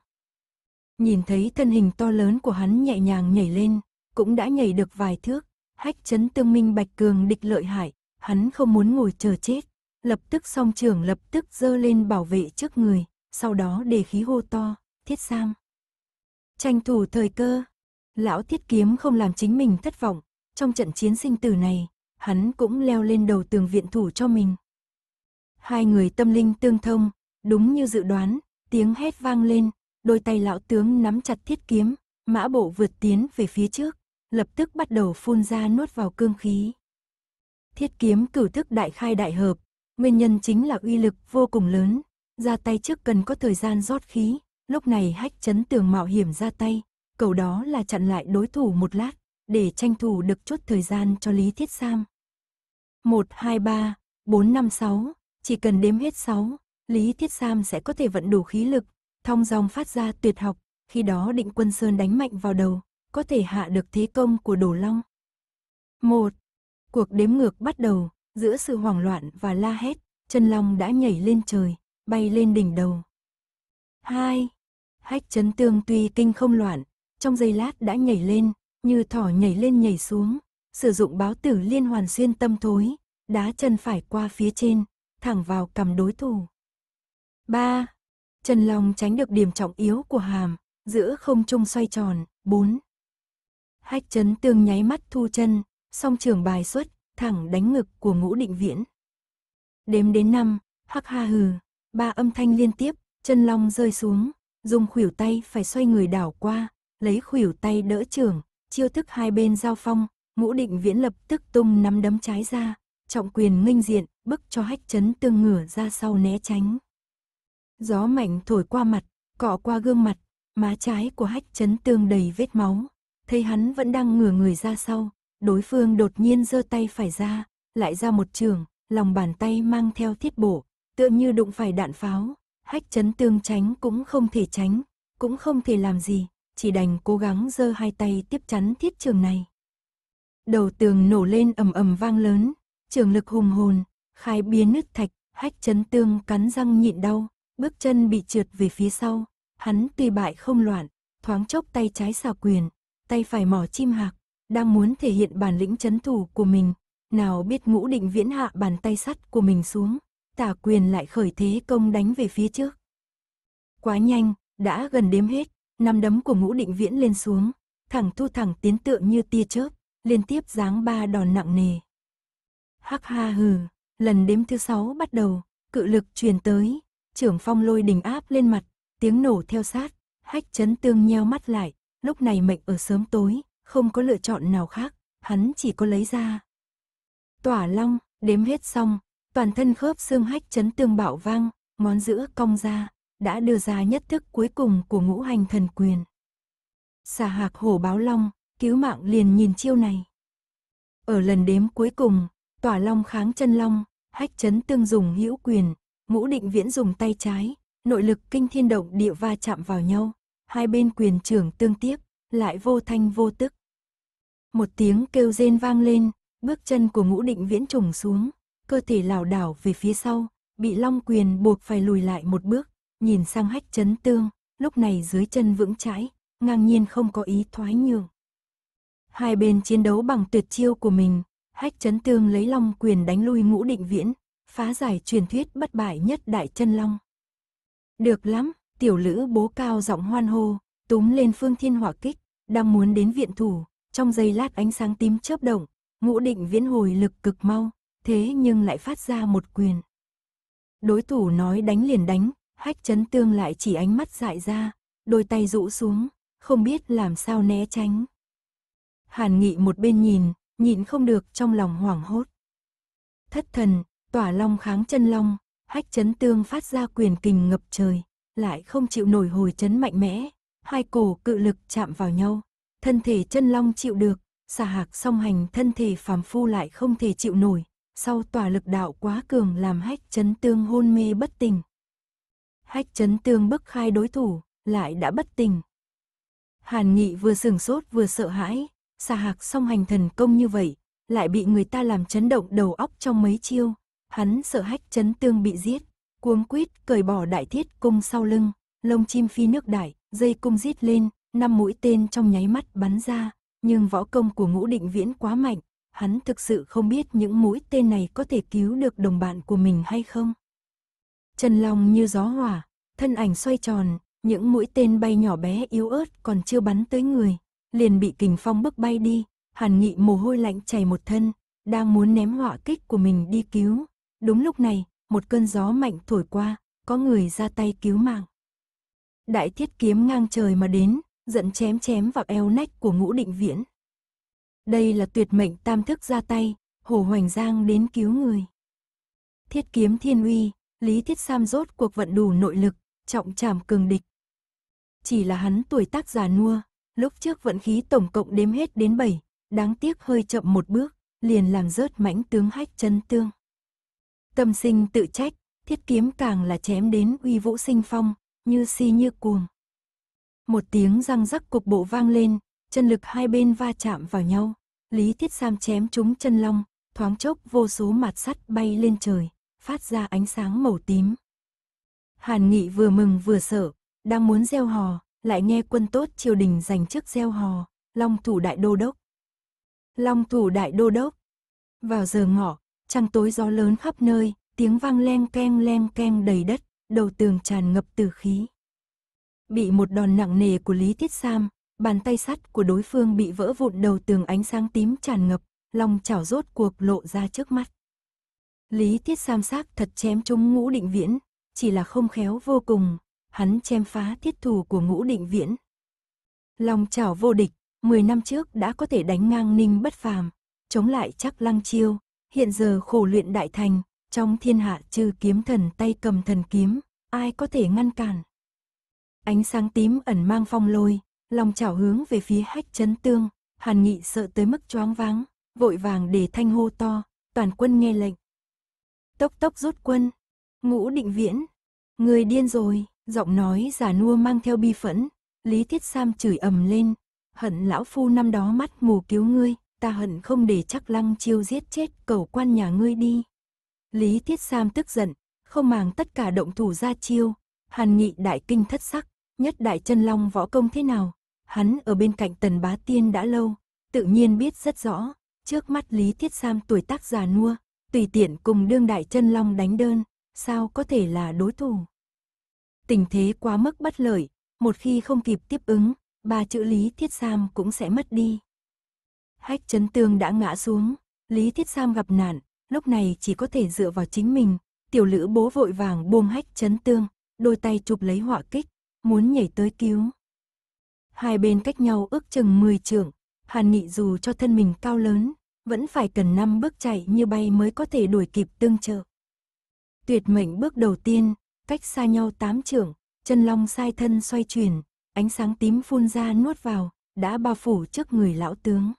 Nhìn thấy thân hình to lớn của hắn nhẹ nhàng nhảy lên, cũng đã nhảy được vài thước, hách chấn tương minh bạch cường địch lợi hại, hắn không muốn ngồi chờ chết, lập tức song trưởng lập tức dơ lên bảo vệ trước người, sau đó đề khí hô to, thiết sam. Tranh thủ thời cơ, lão thiết kiếm không làm chính mình thất vọng, trong trận chiến sinh tử này, hắn cũng leo lên đầu tường viện thủ cho mình. Hai người tâm linh tương thông, đúng như dự đoán, tiếng hét vang lên, đôi tay lão tướng nắm chặt thiết kiếm, mã bộ vượt tiến về phía trước, lập tức bắt đầu phun ra nuốt vào cương khí. Thiết kiếm cửu thức đại khai đại hợp, nguyên nhân chính là uy lực vô cùng lớn, ra tay trước cần có thời gian rót khí, lúc này hách chấn tường mạo hiểm ra tay, cầu đó là chặn lại đối thủ một lát, để tranh thủ được chút thời gian cho Lý Thiết Sam. 1, 2, 3, 4, 5, 6, chỉ cần đếm hết 6, Lý Thiết Sam sẽ có thể vận đủ khí lực, thong dòng phát ra tuyệt học, khi đó định quân Sơn đánh mạnh vào đầu, có thể hạ được thế công của Đồ Long. 1. Cuộc đếm ngược bắt đầu, giữa sự hoảng loạn và la hét, chân long đã nhảy lên trời, bay lên đỉnh đầu. 2. Hách chấn tương tuy kinh không loạn, trong giây lát đã nhảy lên, như thỏ nhảy lên nhảy xuống, sử dụng báo tử liên hoàn xuyên tâm thối, đá chân phải qua phía trên, thẳng vào cầm đối thủ. 3. Chân long tránh được điểm trọng yếu của hàm, giữa không trung xoay tròn, 4. Hách chấn tương nháy mắt thu chân, song trường bài xuất, thẳng đánh ngực của ngũ định viễn. Đếm đến năm, hắc ha hừ, ba âm thanh liên tiếp, chân long rơi xuống, dùng khuỷu tay phải xoay người đảo qua, lấy khuỷu tay đỡ trường, chiêu thức hai bên giao phong, Ngũ định viễn lập tức tung nắm đấm trái ra, trọng quyền nghênh diện, bức cho hách chấn tương ngửa ra sau né tránh. Gió mạnh thổi qua mặt, cọ qua gương mặt, má trái của hách chấn tương đầy vết máu. Thấy hắn vẫn đang ngửa người ra sau, đối phương đột nhiên giơ tay phải ra, lại ra một trường, lòng bàn tay mang theo thiết bổ, tựa như đụng phải đạn pháo. Hách chấn tương tránh cũng không thể tránh, cũng không thể làm gì, chỉ đành cố gắng giơ hai tay tiếp chắn thiết trường này đầu tường nổ lên ầm ầm vang lớn, trường lực hùng hồn, khai biến nứt thạch, hách chấn tương cắn răng nhịn đau, bước chân bị trượt về phía sau, hắn tùy bại không loạn, thoáng chốc tay trái xào quyền, tay phải mỏ chim hạc, đang muốn thể hiện bản lĩnh chấn thủ của mình, nào biết ngũ định viễn hạ bàn tay sắt của mình xuống, tả quyền lại khởi thế công đánh về phía trước. Quá nhanh, đã gần đếm hết, năm đấm của ngũ định viễn lên xuống, thẳng thu thẳng tiến tượng như tia chớp, liên tiếp giáng ba đòn nặng nề. Hắc ha hừ, lần đếm thứ sáu bắt đầu, cự lực truyền tới, trưởng phong lôi đỉnh áp lên mặt, tiếng nổ theo sát, hách chấn tương nheo mắt lại, lúc này mệnh ở sớm tối, không có lựa chọn nào khác, hắn chỉ có lấy ra. Tỏa long, đếm hết xong, toàn thân khớp xương hách chấn tương bạo vang, ngón giữa cong ra, đã đưa ra nhất thức cuối cùng của ngũ hành thần quyền. Xà hạc hổ báo long, cứu mạng liền nhìn chiêu này. Ở lần đếm cuối cùng, tỏa long kháng chân long, hách chấn tương dùng hữu quyền, ngũ định viễn dùng tay trái, nội lực kinh thiên động địa va chạm vào nhau, hai bên quyền trưởng tương tiếp, lại vô thanh vô tức. Một tiếng kêu rên vang lên, bước chân của ngũ định viễn trùng xuống, cơ thể lảo đảo về phía sau, bị long quyền buộc phải lùi lại một bước, nhìn sang hách chấn tương, lúc này dưới chân vững chãi, ngang nhiên không có ý thoái nhường. Hai bên chiến đấu bằng tuyệt chiêu của mình, hách chấn tương lấy long quyền đánh lui ngũ định viễn, phá giải truyền thuyết bất bại nhất đại chân long. Được lắm, tiểu lữ bố cao giọng hoan hô, túm lên phương thiên hỏa kích, đang muốn đến viện thủ, trong giây lát ánh sáng tím chớp động, ngũ định viễn hồi lực cực mau, thế nhưng lại phát ra một quyền. Đối thủ nói đánh liền đánh, hách chấn tương lại chỉ ánh mắt dại ra, đôi tay rũ xuống, không biết làm sao né tránh. Hàn Nghị một bên nhìn, nhịn không được trong lòng hoảng hốt. Thất thần, tỏa long kháng chân long, hách chấn tương phát ra quyền kình ngập trời, lại không chịu nổi hồi chấn mạnh mẽ, hai cổ cự lực chạm vào nhau, thân thể chân long chịu được, xà hạc song hành thân thể phàm phu lại không thể chịu nổi, sau tỏa lực đạo quá cường làm hách chấn tương hôn mê bất tỉnh. Hách chấn tương bức khai đối thủ, lại đã bất tỉnh. Hàn nghị vừa sừng sốt vừa sợ hãi, xà hạc song hành thần công như vậy, lại bị người ta làm chấn động đầu óc trong mấy chiêu. Hắn sợ hách chấn tương bị giết, cuống quýt cởi bỏ đại thiết cung sau lưng, lông chim phi nước đại, dây cung giết lên, năm mũi tên trong nháy mắt bắn ra, nhưng võ công của ngũ định viễn quá mạnh, hắn thực sự không biết những mũi tên này có thể cứu được đồng bạn của mình hay không. Trần Long như gió hỏa, thân ảnh xoay tròn, những mũi tên bay nhỏ bé yếu ớt còn chưa bắn tới người, liền bị kình phong bức bay đi, hàn nghị mồ hôi lạnh chảy một thân, đang muốn ném họa kích của mình đi cứu. Đúng lúc này, một cơn gió mạnh thổi qua, có người ra tay cứu mạng. Đại thiết kiếm ngang trời mà đến, giận chém chém vào eo nách của ngũ định viễn. Đây là tuyệt mệnh tam thức ra tay, hồ hoành giang đến cứu người. Thiết kiếm thiên uy, lý thiết sam rốt cuộc vận đủ nội lực, trọng trảm cường địch. Chỉ là hắn tuổi tác già nua, lúc trước vận khí tổng cộng đếm hết đến 7, đáng tiếc hơi chậm một bước, liền làm rớt mãnh tướng hách chân tương. Tâm sinh tự trách, thiết kiếm càng là chém đến uy vũ sinh phong, như si như cuồng. Một tiếng răng rắc cục bộ vang lên, chân lực hai bên va chạm vào nhau, Lý Thiết Sam chém trúng chân long, thoáng chốc vô số mặt sắt bay lên trời, phát ra ánh sáng màu tím. Hàn Nghị vừa mừng vừa sợ, đang muốn gieo hò, lại nghe quân tốt triều đình giành chức gieo hò, long thủ đại đô đốc. Long thủ đại đô đốc. Vào giờ ngọ, trăng tối gió lớn khắp nơi, tiếng vang len keng len keng đầy đất, đầu tường tràn ngập tử khí. Bị một đòn nặng nề của Lý Tiết Sam, bàn tay sắt của đối phương bị vỡ vụn đầu tường ánh sáng tím tràn ngập, long chảo rốt cuộc lộ ra trước mắt. Lý Tiết Sam xác thật chém trúng ngũ định viễn, chỉ là không khéo vô cùng, hắn chém phá tiết thù của ngũ định viễn. long chảo vô địch, 10 năm trước đã có thể đánh ngang ninh bất phàm, chống lại chắc lăng chiêu, hiện giờ khổ luyện đại thành, trong thiên hạ chư kiếm thần tay cầm thần kiếm, ai có thể ngăn cản. Ánh sáng tím ẩn mang phong lôi, long chảo hướng về phía hách chấn tương, hàn nghị sợ tới mức choáng váng, vội vàng để thanh hô to, toàn quân nghe lệnh. Tốc tốc rút quân, ngũ định viễn, người điên rồi. Giọng nói già nua mang theo bi phẫn, Lý tiết Sam chửi ầm lên, hận lão phu năm đó mắt mù cứu ngươi, ta hận không để chắc lăng chiêu giết chết cầu quan nhà ngươi đi. Lý tiết Sam tức giận, không màng tất cả động thủ ra chiêu, hàn nghị đại kinh thất sắc, nhất đại chân long võ công thế nào, hắn ở bên cạnh tần bá tiên đã lâu, tự nhiên biết rất rõ, trước mắt Lý tiết Sam tuổi tác già nua, tùy tiện cùng đương đại chân long đánh đơn, sao có thể là đối thủ tình thế quá mức bất lợi, một khi không kịp tiếp ứng, ba chữ Lý Thiết Sam cũng sẽ mất đi. Hách chấn tương đã ngã xuống, Lý Thiết Sam gặp nạn, lúc này chỉ có thể dựa vào chính mình, tiểu lữ bố vội vàng buông hách chấn tương, đôi tay chụp lấy họa kích, muốn nhảy tới cứu. Hai bên cách nhau ước chừng 10 trượng, Hàn Nghị dù cho thân mình cao lớn, vẫn phải cần năm bước chạy như bay mới có thể đuổi kịp tương trợ. Tuyệt mệnh bước đầu tiên, cách xa nhau tám trưởng, chân long sai thân xoay chuyển, ánh sáng tím phun ra nuốt vào, đã bao phủ trước người lão tướng.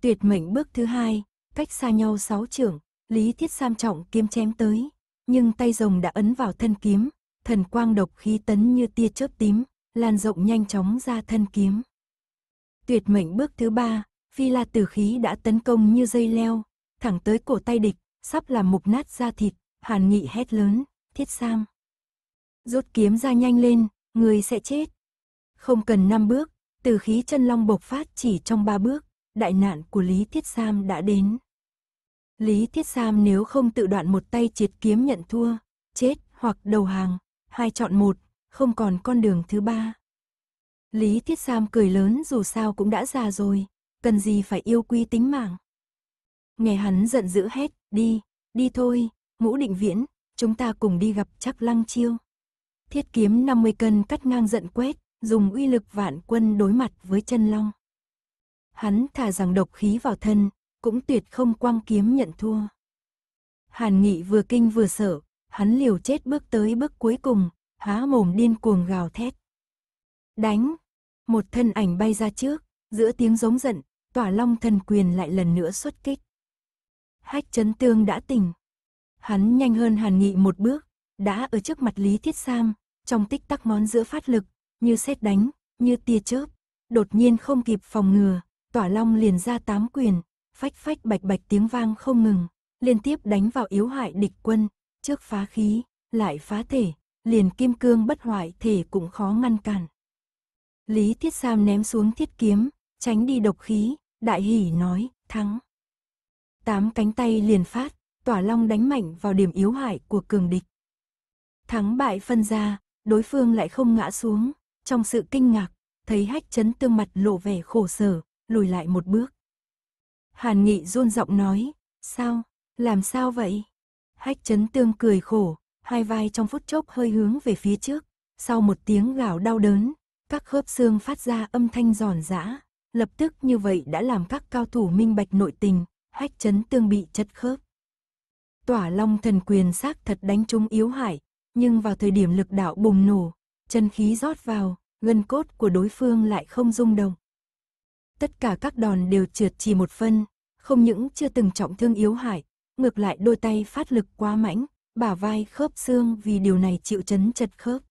Tuyệt mệnh bước thứ hai, cách xa nhau sáu trưởng, Lý Thiết Sam trọng kiếm chém tới, nhưng tay rồng đã ấn vào thân kiếm, thần quang độc khí tấn như tia chớp tím, lan rộng nhanh chóng ra thân kiếm. Tuyệt mệnh bước thứ ba, phi la tử khí đã tấn công như dây leo, thẳng tới cổ tay địch, sắp làm mục nát ra thịt, hàn nghị hét lớn, Thiết Sam. Rút kiếm ra nhanh lên, người sẽ chết. Không cần năm bước, từ khí chân long bộc phát chỉ trong ba bước, đại nạn của Lý Thiết Sam đã đến. Lý Thiết Sam nếu không tự đoạn một tay triệt kiếm nhận thua, chết hoặc đầu hàng, hai chọn một, không còn con đường thứ ba. Lý Thiết Sam cười lớn dù sao cũng đã già rồi, cần gì phải yêu quý tính mạng. Nghe hắn giận dữ hết, đi, đi thôi, ngũ định viễn, chúng ta cùng đi gặp chắc lăng chiêu. Thiết kiếm 50 cân cắt ngang giận quét, dùng uy lực vạn quân đối mặt với chân long. Hắn thả rằng độc khí vào thân, cũng tuyệt không quang kiếm nhận thua. Hàn nghị vừa kinh vừa sợ, hắn liều chết bước tới bước cuối cùng, há mồm điên cuồng gào thét. Đánh! Một thân ảnh bay ra trước, giữa tiếng giống giận, tỏa long thần quyền lại lần nữa xuất kích. Hách chấn tương đã tỉnh. Hắn nhanh hơn Hàn Nghị một bước, đã ở trước mặt Lý Thiết Sam, trong tích tắc món giữa phát lực, như xét đánh, như tia chớp, đột nhiên không kịp phòng ngừa, Tỏa Long liền ra tám quyền, phách phách bạch bạch tiếng vang không ngừng, liên tiếp đánh vào yếu hại địch quân, trước phá khí, lại phá thể, liền kim cương bất hoại thể cũng khó ngăn cản. Lý Thiết Sam ném xuống thiết kiếm, tránh đi độc khí, đại hỉ nói, thắng. Tám cánh tay liền phát, Tỏa Long đánh mạnh vào điểm yếu hại của cường địch. Thắng bại phân ra, đối phương lại không ngã xuống, trong sự kinh ngạc, thấy hách chấn tương mặt lộ vẻ khổ sở, lùi lại một bước. Hàn Nghị run giọng nói, sao, làm sao vậy? Hách chấn tương cười khổ, hai vai trong phút chốc hơi hướng về phía trước, sau một tiếng gào đau đớn, các khớp xương phát ra âm thanh giòn giã, lập tức như vậy đã làm các cao thủ minh bạch nội tình, hách chấn tương bị chật khớp. Tỏa long thần quyền xác thật đánh trúng yếu hại, nhưng vào thời điểm lực đạo bùng nổ, chân khí rót vào, gân cốt của đối phương lại không rung động. Tất cả các đòn đều trượt chỉ một phân, không những chưa từng trọng thương yếu hại, ngược lại đôi tay phát lực quá mãnh, bả vai khớp xương vì điều này chịu chấn chật khớp.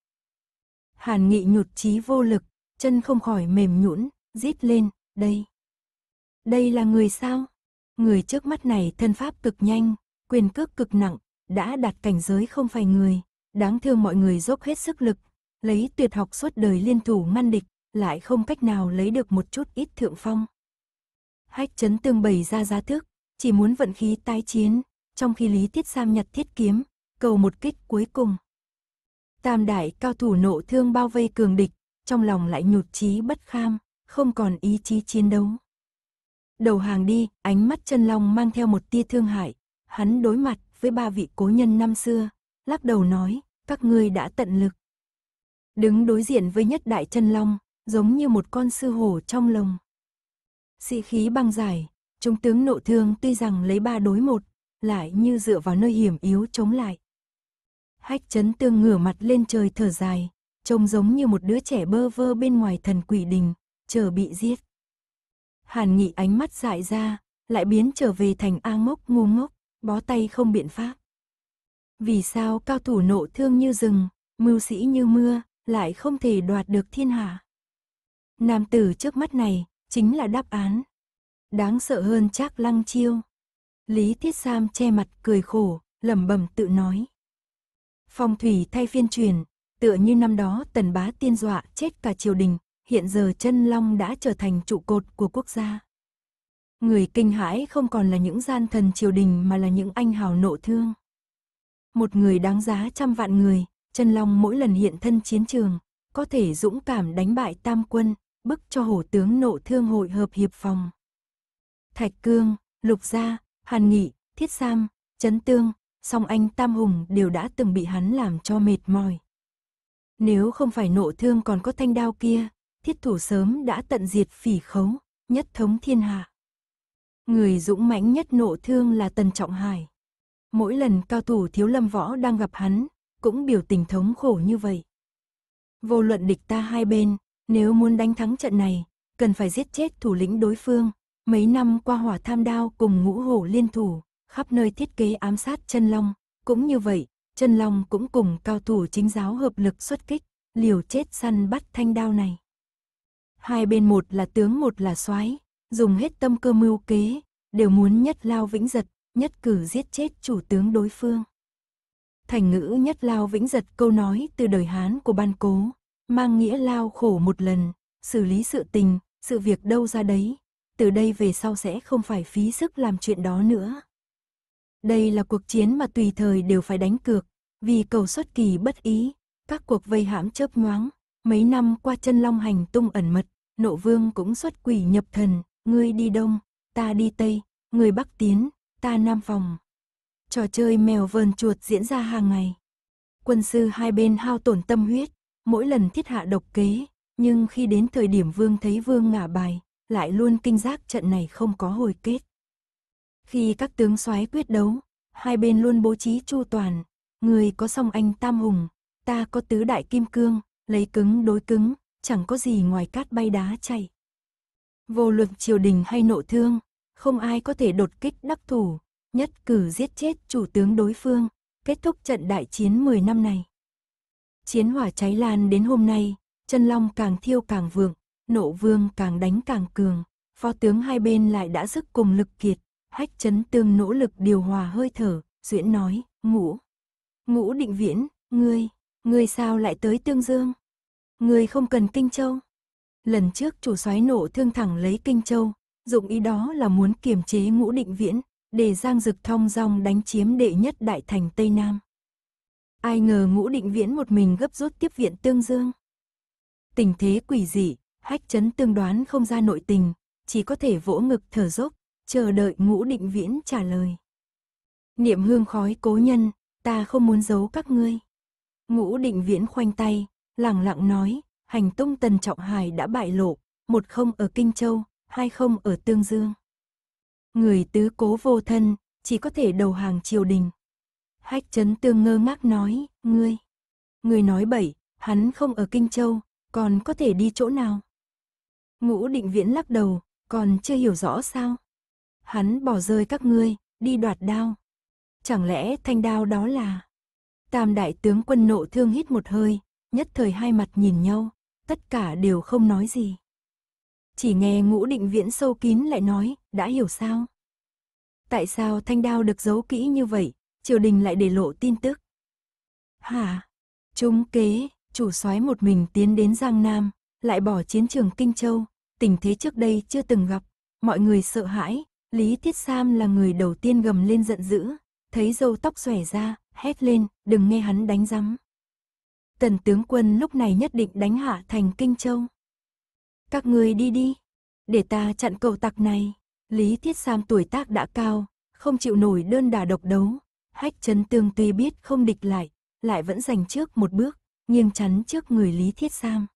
Hàn nghị nhụt chí vô lực, chân không khỏi mềm nhũn, rít lên, đây. Đây là người sao? Người trước mắt này thân pháp cực nhanh, quyền cước cực nặng, đã đạt cảnh giới không phải người. Đáng thương mọi người dốc hết sức lực, lấy tuyệt học suốt đời liên thủ ngăn địch, lại không cách nào lấy được một chút ít thượng phong. Hách chấn tương bày ra giá thước, chỉ muốn vận khí tái chiến, trong khi Lý Tiết Sam nhặt thiết kiếm, cầu một kích cuối cùng. Tam đại cao thủ nộ thương bao vây cường địch, trong lòng lại nhụt chí bất kham, không còn ý chí chiến đấu. Đầu hàng đi, ánh mắt chân long mang theo một tia thương hại, Hắn đối mặt với ba vị cố nhân năm xưa, lắc đầu nói, các ngươi đã tận lực. Đứng đối diện với nhất đại chân long, giống như một con sư hổ trong lồng. Sĩ khí băng dài trung tướng nộ thương tuy rằng lấy ba đối một, lại như dựa vào nơi hiểm yếu chống lại. Hách chấn tương ngửa mặt lên trời thở dài, trông giống như một đứa trẻ bơ vơ bên ngoài thần quỷ đình, chờ bị giết. Hàn nghị ánh mắt dại ra, lại biến trở về thành A ngốc ngu ngốc bó tay không biện pháp. Vì sao cao thủ nộ thương như rừng, mưu sĩ như mưa, lại không thể đoạt được thiên hạ? Nam tử trước mắt này, chính là đáp án. Đáng sợ hơn chắc lăng chiêu. Lý thiết Sam che mặt cười khổ, lẩm bẩm tự nói. Phong thủy thay phiên truyền, tựa như năm đó tần bá tiên dọa chết cả triều đình, hiện giờ chân long đã trở thành trụ cột của quốc gia. Người kinh hãi không còn là những gian thần triều đình mà là những anh hào nộ thương. Một người đáng giá trăm vạn người, chân Long mỗi lần hiện thân chiến trường, có thể dũng cảm đánh bại tam quân, bức cho hổ tướng nộ thương hội hợp hiệp phòng. Thạch Cương, Lục Gia, Hàn Nghị, Thiết Sam, Trấn Tương, song anh Tam Hùng đều đã từng bị hắn làm cho mệt mỏi. Nếu không phải nộ thương còn có thanh đao kia, thiết thủ sớm đã tận diệt phỉ khấu, nhất thống thiên hạ. Người dũng mãnh nhất nộ thương là Tần Trọng Hải. Mỗi lần cao thủ thiếu lâm võ đang gặp hắn, cũng biểu tình thống khổ như vậy. Vô luận địch ta hai bên, nếu muốn đánh thắng trận này, cần phải giết chết thủ lĩnh đối phương. Mấy năm qua hỏa tham đao cùng ngũ hổ liên thủ, khắp nơi thiết kế ám sát chân long. Cũng như vậy, chân long cũng cùng cao thủ chính giáo hợp lực xuất kích, liều chết săn bắt thanh đao này. Hai bên một là tướng một là soái dùng hết tâm cơ mưu kế, đều muốn nhất lao vĩnh giật, nhất cử giết chết chủ tướng đối phương. Thành ngữ nhất lao vĩnh giật câu nói từ đời Hán của ban cố, mang nghĩa lao khổ một lần, xử lý sự tình, sự việc đâu ra đấy, từ đây về sau sẽ không phải phí sức làm chuyện đó nữa. Đây là cuộc chiến mà tùy thời đều phải đánh cược, vì cầu xuất kỳ bất ý, các cuộc vây hãm chớp nhoáng, mấy năm qua chân long hành tung ẩn mật, nộ vương cũng xuất quỷ nhập thần, ngươi đi đông, ta đi tây, người bắc tiến, ta nam phòng. Trò chơi mèo vờn chuột diễn ra hàng ngày. Quân sư hai bên hao tổn tâm huyết, mỗi lần thiết hạ độc kế, nhưng khi đến thời điểm vương thấy vương ngả bài, lại luôn kinh giác trận này không có hồi kết. Khi các tướng soái quyết đấu, hai bên luôn bố trí chu toàn, người có song anh tam hùng, ta có tứ đại kim cương, lấy cứng đối cứng, chẳng có gì ngoài cát bay đá chạy. Vô luận triều đình hay nộ thương, không ai có thể đột kích đắc thủ, nhất cử giết chết chủ tướng đối phương, kết thúc trận đại chiến 10 năm này. Chiến hỏa cháy lan đến hôm nay, chân long càng thiêu càng vượng, nộ vương càng đánh càng cường, phó tướng hai bên lại đã sức cùng lực kiệt, hách chấn tương nỗ lực điều hòa hơi thở, duyễn nói, ngũ. Ngũ định viễn, ngươi, ngươi sao lại tới tương dương? Ngươi không cần kinh châu. Lần trước chủ soái nổ thương thẳng lấy Kinh Châu, dụng ý đó là muốn kiềm chế ngũ định viễn, để Giang Dực thong dong đánh chiếm đệ nhất đại thành Tây Nam. Ai ngờ ngũ định viễn một mình gấp rút tiếp viện Tương Dương. Tình thế quỷ dị, hách chấn tương đoán không ra nội tình, chỉ có thể vỗ ngực thở dốc, chờ đợi ngũ định viễn trả lời. Niệm hương khói cố nhân, ta không muốn giấu các ngươi. Ngũ định viễn khoanh tay, lẳng lặng nói, hành tung Tần Trọng Hải đã bại lộ, một không ở Kinh Châu, hai không ở Tương Dương. Người tứ cố vô thân, chỉ có thể đầu hàng triều đình. Hách chấn tương ngơ ngác nói, ngươi. Ngươi nói bậy, hắn không ở Kinh Châu, còn có thể đi chỗ nào? Ngũ định viễn lắc đầu, còn chưa hiểu rõ sao. Hắn bỏ rơi các ngươi, đi đoạt đao. Chẳng lẽ thanh đao đó là... Tam đại tướng quân nộ thương hít một hơi, nhất thời hai mặt nhìn nhau, tất cả đều không nói gì. Chỉ nghe ngũ định viễn sâu kín lại nói, đã hiểu sao? Tại sao thanh đao được giấu kỹ như vậy, triều đình lại để lộ tin tức? Hả? Trung kế, chủ soái một mình tiến đến Giang Nam, lại bỏ chiến trường Kinh Châu, tình thế trước đây chưa từng gặp, mọi người sợ hãi, Lý Thiết Sam là người đầu tiên gầm lên giận dữ, thấy râu tóc xòe ra, hét lên, đừng nghe hắn đánh rắm tần tướng quân lúc này nhất định đánh hạ thành Kinh Châu. Các ngươi đi đi, để ta chặn cầu tặc này. Lý Thiết Sam tuổi tác đã cao, không chịu nổi đơn đả độc đấu. Hách chấn tương tuy biết không địch lại, lại vẫn giành trước một bước, nghiêng chắn trước người Lý Thiết Sam.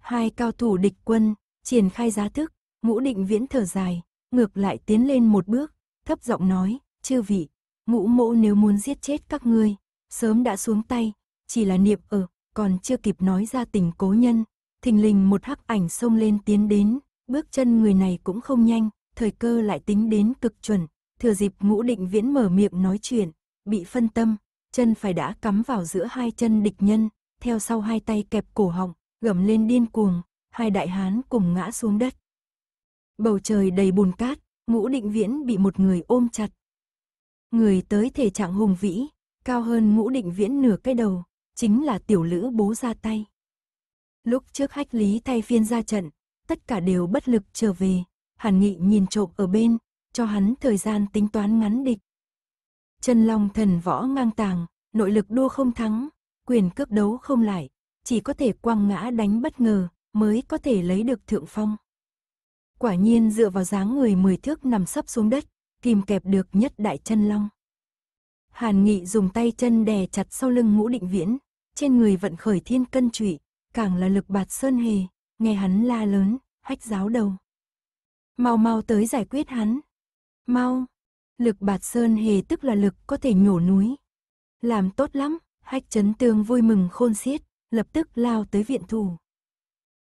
Hai cao thủ địch quân, triển khai giá thức, ngũ định viễn thở dài, ngược lại tiến lên một bước, thấp giọng nói, chư vị, ngũ mộ nếu muốn giết chết các ngươi, sớm đã xuống tay, chỉ là niệm ở, ờ, còn chưa kịp nói ra tình cố nhân, thình lình một hắc ảnh xông lên tiến đến, bước chân người này cũng không nhanh, thời cơ lại tính đến cực chuẩn, thừa dịp ngũ định viễn mở miệng nói chuyện, bị phân tâm, chân phải đã cắm vào giữa hai chân địch nhân, theo sau hai tay kẹp cổ họng, gầm lên điên cuồng, hai đại hán cùng ngã xuống đất. Bầu trời đầy bùn cát, ngũ định viễn bị một người ôm chặt. Người tới thể trạng hùng vĩ, cao hơn ngũ định viễn nửa cái đầu, chính là tiểu lữ bố ra tay. Lúc trước hách lý thay phiên ra trận, tất cả đều bất lực trở về, hàn nghị nhìn trộm ở bên, cho hắn thời gian tính toán ngắn địch. Chân long thần võ ngang tàng, nội lực đua không thắng, quyền cướp đấu không lại, chỉ có thể quăng ngã đánh bất ngờ mới có thể lấy được thượng phong. Quả nhiên dựa vào dáng người mười thước nằm sấp xuống đất, kìm kẹp được nhất đại chân long. Hàn Nghị dùng tay chân đè chặt sau lưng ngũ định viễn, trên người vận khởi thiên cân trụy, càng là lực bạt sơn hề, nghe hắn la lớn, hách giáo đầu. Mau mau tới giải quyết hắn. Mau. Lực bạt sơn hề tức là lực có thể nhổ núi. Làm tốt lắm, hách chấn tương vui mừng khôn xiết, lập tức lao tới viện thủ.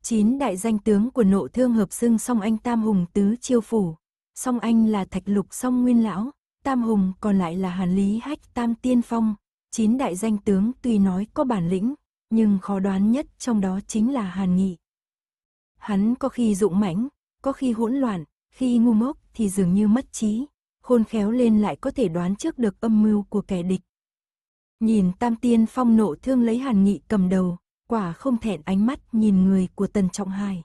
Chín đại danh tướng của nộ thương hợp xưng song anh Tam Hùng Tứ Chiêu Phủ, song anh là Thạch Lục song Nguyên Lão, Tam Hùng còn lại là Hàn Lý Hách Tam Tiên Phong, Chín đại danh tướng tuy nói có bản lĩnh, nhưng khó đoán nhất trong đó chính là Hàn Nghị. Hắn có khi dũng mãnh, có khi hỗn loạn, khi ngu mốc thì dường như mất trí, khôn khéo lên lại có thể đoán trước được âm mưu của kẻ địch. Nhìn Tam Tiên Phong nộ thương lấy Hàn Nghị cầm đầu, quả không thẹn ánh mắt nhìn người của Tần Trọng Hải.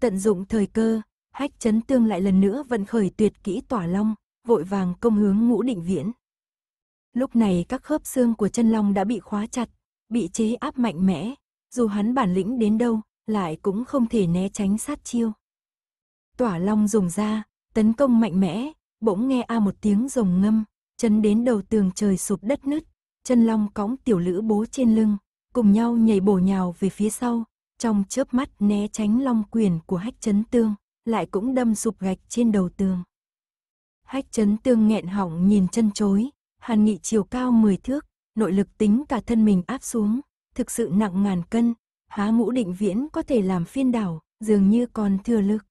Tận dụng thời cơ, hách chấn tương lại lần nữa vận khởi tuyệt kỹ tỏa long, vội vàng công hướng ngũ định viễn. Lúc này các khớp xương của chân long đã bị khóa chặt, bị chế áp mạnh mẽ, dù hắn bản lĩnh đến đâu, lại cũng không thể né tránh sát chiêu. Tỏa long dùng ra, tấn công mạnh mẽ, bỗng nghe a một tiếng rồng ngâm, chấn đến đầu tường trời sụp đất nứt, chân long cõng tiểu lữ bố trên lưng, cùng nhau nhảy bổ nhào về phía sau, trong chớp mắt né tránh long quyền của hách chấn tương, lại cũng đâm sụp gạch trên đầu tường. Hách chấn tương nghẹn họng nhìn chân chối, Hàn Nghị chiều cao 10 thước, nội lực tính cả thân mình áp xuống, thực sự nặng ngàn cân, há ngũ định viễn có thể làm phiên đảo, dường như còn thừa lực.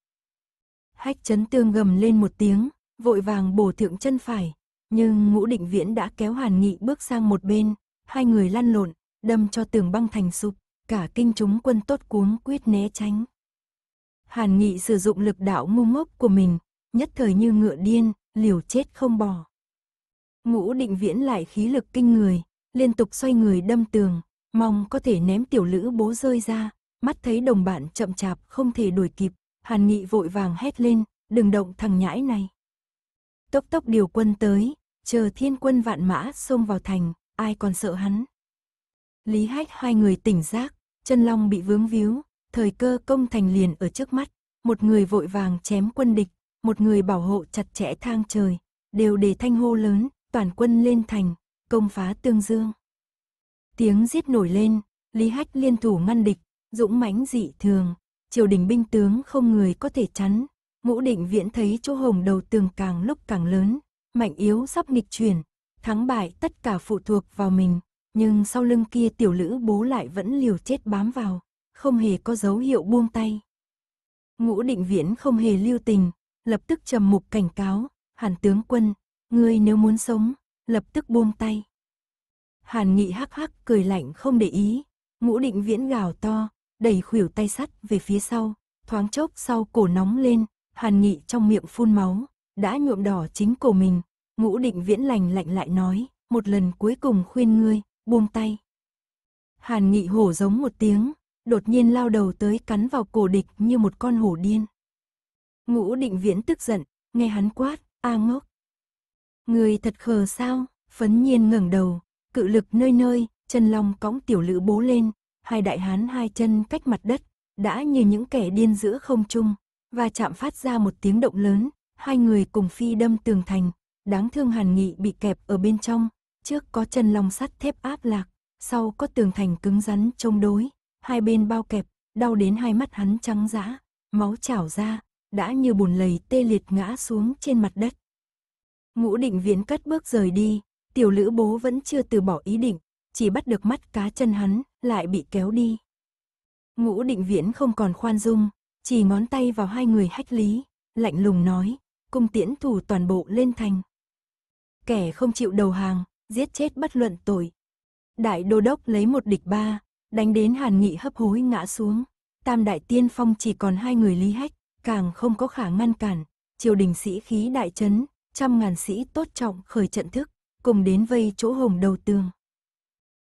Hách chấn tương gầm lên một tiếng, vội vàng bổ thượng chân phải, nhưng ngũ định viễn đã kéo Hàn Nghị bước sang một bên, hai người lăn lộn, đâm cho tường băng thành sụp, cả kinh chúng quân tốt cuống quyết né tránh. Hàn Nghị sử dụng lực đạo ngu ngốc của mình, nhất thời như ngựa điên, liều chết không bỏ. Ngũ định viễn lại khí lực kinh người, liên tục xoay người đâm tường, mong có thể ném tiểu lữ bố rơi ra, mắt thấy đồng bạn chậm chạp không thể đuổi kịp, hàn nghị vội vàng hét lên, đừng động thằng nhãi này. Tốc tốc điều quân tới, chờ thiên quân vạn mã xông vào thành, ai còn sợ hắn. Lý hách hai người tỉnh giác, chân long bị vướng víu, thời cơ công thành liền ở trước mắt, một người vội vàng chém quân địch, một người bảo hộ chặt chẽ thang trời, đều để thanh hô lớn, toàn quân lên thành, công phá Tương Dương. Tiếng giết nổi lên, Lý Hách liên thủ ngăn địch, dũng mãnh dị thường, triều đình binh tướng không người có thể chắn. Ngũ định viễn thấy chỗ hồng đầu tường càng lúc càng lớn, mạnh yếu sắp nghịch chuyển, thắng bại tất cả phụ thuộc vào mình, nhưng sau lưng kia tiểu lữ bố lại vẫn liều chết bám vào, không hề có dấu hiệu buông tay. Ngũ định viễn không hề lưu tình, lập tức trầm mục cảnh cáo, hàn tướng quân, Ngươi nếu muốn sống, lập tức buông tay. Hàn Nghị hắc hắc cười lạnh không để ý, ngũ định viễn gào to, đẩy khuỷu tay sắt về phía sau, thoáng chốc sau cổ nóng lên, Hàn Nghị trong miệng phun máu, đã nhuộm đỏ chính cổ mình, ngũ định viễn lành lạnh lại nói, một lần cuối cùng khuyên ngươi, buông tay. Hàn Nghị hổ giống một tiếng, đột nhiên lao đầu tới cắn vào cổ địch như một con hổ điên. Ngũ định viễn tức giận, nghe hắn quát, a ngốc. Người thật khờ sao? Phấn nhiên ngẩng đầu, cự lực nơi nơi, chân long cõng tiểu lữ bố lên, hai đại hán hai chân cách mặt đất, đã như những kẻ điên giữa không trung, và chạm phát ra một tiếng động lớn, hai người cùng phi đâm tường thành, đáng thương Hàn Nghị bị kẹp ở bên trong, trước có chân long sắt thép áp lạc, sau có tường thành cứng rắn chống đối, hai bên bao kẹp, đau đến hai mắt hắn trắng dã, máu trào ra, đã như bùn lầy tê liệt ngã xuống trên mặt đất. Ngũ định viễn cất bước rời đi, tiểu lữ bố vẫn chưa từ bỏ ý định, chỉ bắt được mắt cá chân hắn, lại bị kéo đi. Ngũ định viễn không còn khoan dung, chỉ ngón tay vào hai người hách lý, lạnh lùng nói, cung tiễn thủ toàn bộ lên thành. Kẻ không chịu đầu hàng, giết chết bất luận tội. Đại đô đốc lấy một địch ba, đánh đến hàn nghị hấp hối ngã xuống. Tam đại tiên phong chỉ còn hai người lý hách, càng không có khả ngăn cản. Triều đình sĩ khí đại chấn, trăm ngàn sĩ tốt trọng khởi trận thức, cùng đến vây chỗ hồng đầu tường.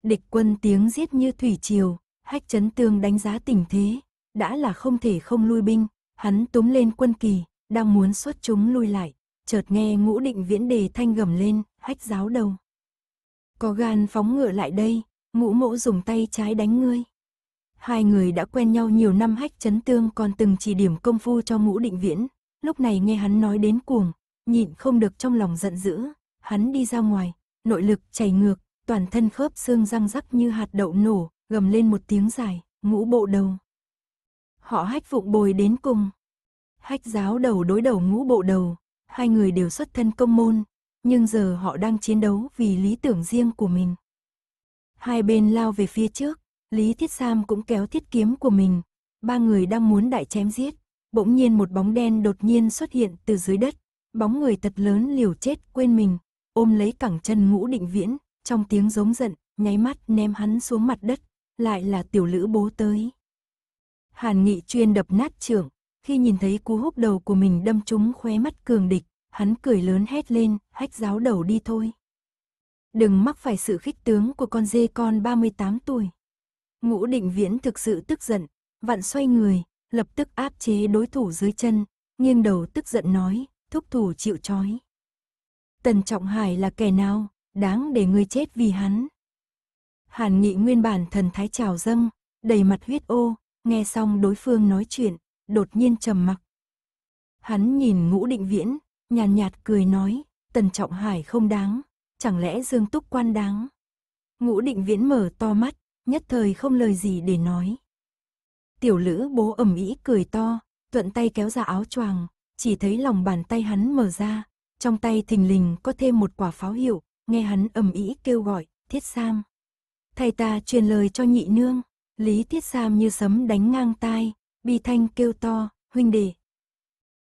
Địch quân tiếng giết như thủy triều, hách chấn tương đánh giá tình thế, đã là không thể không lui binh, hắn túm lên quân kỳ, đang muốn xuất chúng lui lại, chợt nghe ngũ định viễn đề thanh gầm lên, hách giáo đầu. Có gan phóng ngựa lại đây, ngũ mỗ dùng tay trái đánh ngươi. Hai người đã quen nhau nhiều năm hách chấn tương còn từng chỉ điểm công phu cho ngũ định viễn, lúc này nghe hắn nói đến cuồng, nhịn không được trong lòng giận dữ, hắn đi ra ngoài, nội lực chảy ngược, toàn thân khớp xương răng rắc như hạt đậu nổ, gầm lên một tiếng dài, ngũ bộ đầu. Họ hách vụng bồi đến cùng. Hách giáo đầu đối đầu ngũ bộ đầu, hai người đều xuất thân công môn, nhưng giờ họ đang chiến đấu vì lý tưởng riêng của mình. Hai bên lao về phía trước, Lý Thiết Sam cũng kéo thiết kiếm của mình, ba người đang muốn đại chém giết, bỗng nhiên một bóng đen đột nhiên xuất hiện từ dưới đất, Bóng người thật lớn liều chết quên mình, ôm lấy cẳng chân ngũ định viễn, trong tiếng giống giận, nháy mắt ném hắn xuống mặt đất, lại là tiểu lữ bố tới. Hàn nghị chuyên đập nát trưởng, khi nhìn thấy cú húc đầu của mình đâm trúng khóe mắt cường địch, hắn cười lớn hét lên, hách giáo đầu đi thôi. Đừng mắc phải sự khích tướng của con dê con 38 tuổi. Ngũ định viễn thực sự tức giận, vặn xoay người, lập tức áp chế đối thủ dưới chân, nghiêng đầu tức giận nói, thúc thủ chịu trói. Tần Trọng Hải là kẻ nào, đáng để ngươi chết vì hắn. Hàn Nghị nguyên bản thần thái trào dâng, đầy mặt huyết ô, nghe xong đối phương nói chuyện, đột nhiên trầm mặc. Hắn nhìn Ngũ Định Viễn, nhàn nhạt, cười nói, Tần Trọng Hải không đáng, chẳng lẽ Dương Túc Quan đáng? Ngũ Định Viễn mở to mắt, nhất thời không lời gì để nói. Tiểu Lữ bố ẩm ý cười to, thuận tay kéo ra áo choàng, chỉ thấy lòng bàn tay hắn mở ra, trong tay thình lình có thêm một quả pháo hiệu, nghe hắn ầm ĩ kêu gọi, thiết sam. Thầy ta truyền lời cho nhị nương, lý thiết sam như sấm đánh ngang tai, bi thanh kêu to, huynh đệ.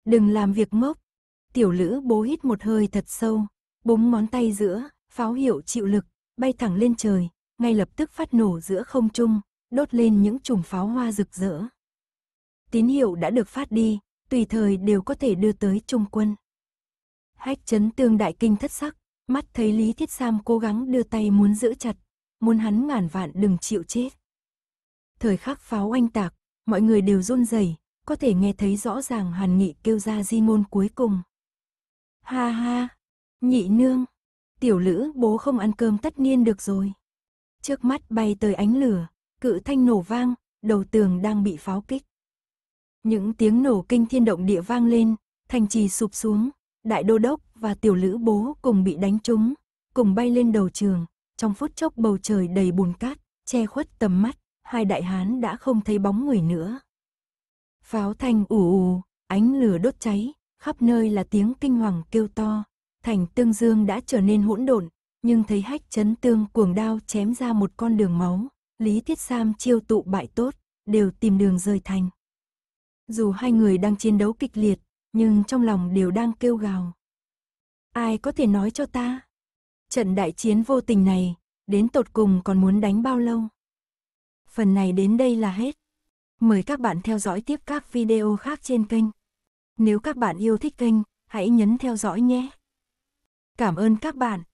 Đừng làm việc ngốc. Tiểu lữ bố hít một hơi thật sâu, búng ngón tay giữa, pháo hiệu chịu lực, bay thẳng lên trời, ngay lập tức phát nổ giữa không trung, đốt lên những chùm pháo hoa rực rỡ. Tín hiệu đã được phát đi, tùy thời đều có thể đưa tới trung quân. Hách chấn tương đại kinh thất sắc, mắt thấy Lý Thiết Sam cố gắng đưa tay muốn giữ chặt, muốn hắn ngàn vạn đừng chịu chết. Thời khắc pháo anh tạc, mọi người đều run rẩy, có thể nghe thấy rõ ràng Hàn Nghị kêu ra di ngôn cuối cùng. Ha ha, nhị nương, tiểu lữ bố không ăn cơm tất niên được rồi. Trước mắt bay tới ánh lửa, cự thanh nổ vang, đầu tường đang bị pháo kích. Những tiếng nổ kinh thiên động địa vang lên, thành trì sụp xuống, đại đô đốc và tiểu lữ bố cùng bị đánh trúng, cùng bay lên đầu trường, trong phút chốc bầu trời đầy bùn cát, che khuất tầm mắt, hai đại hán đã không thấy bóng người nữa. Pháo thanh ù ù, ánh lửa đốt cháy, khắp nơi là tiếng kinh hoàng kêu to, thành tương dương đã trở nên hỗn độn, nhưng thấy hách chấn tương cuồng đao chém ra một con đường máu, Lý Thiết Sam chiêu tụ bại tốt, đều tìm đường rời thành. Dù hai người đang chiến đấu kịch liệt, nhưng trong lòng đều đang kêu gào. Ai có thể nói cho ta? Trận đại chiến vô tình này, đến tột cùng còn muốn đánh bao lâu? Phần này đến đây là hết. Mời các bạn theo dõi tiếp các video khác trên kênh. Nếu các bạn yêu thích kênh, hãy nhấn theo dõi nhé. Cảm ơn các bạn.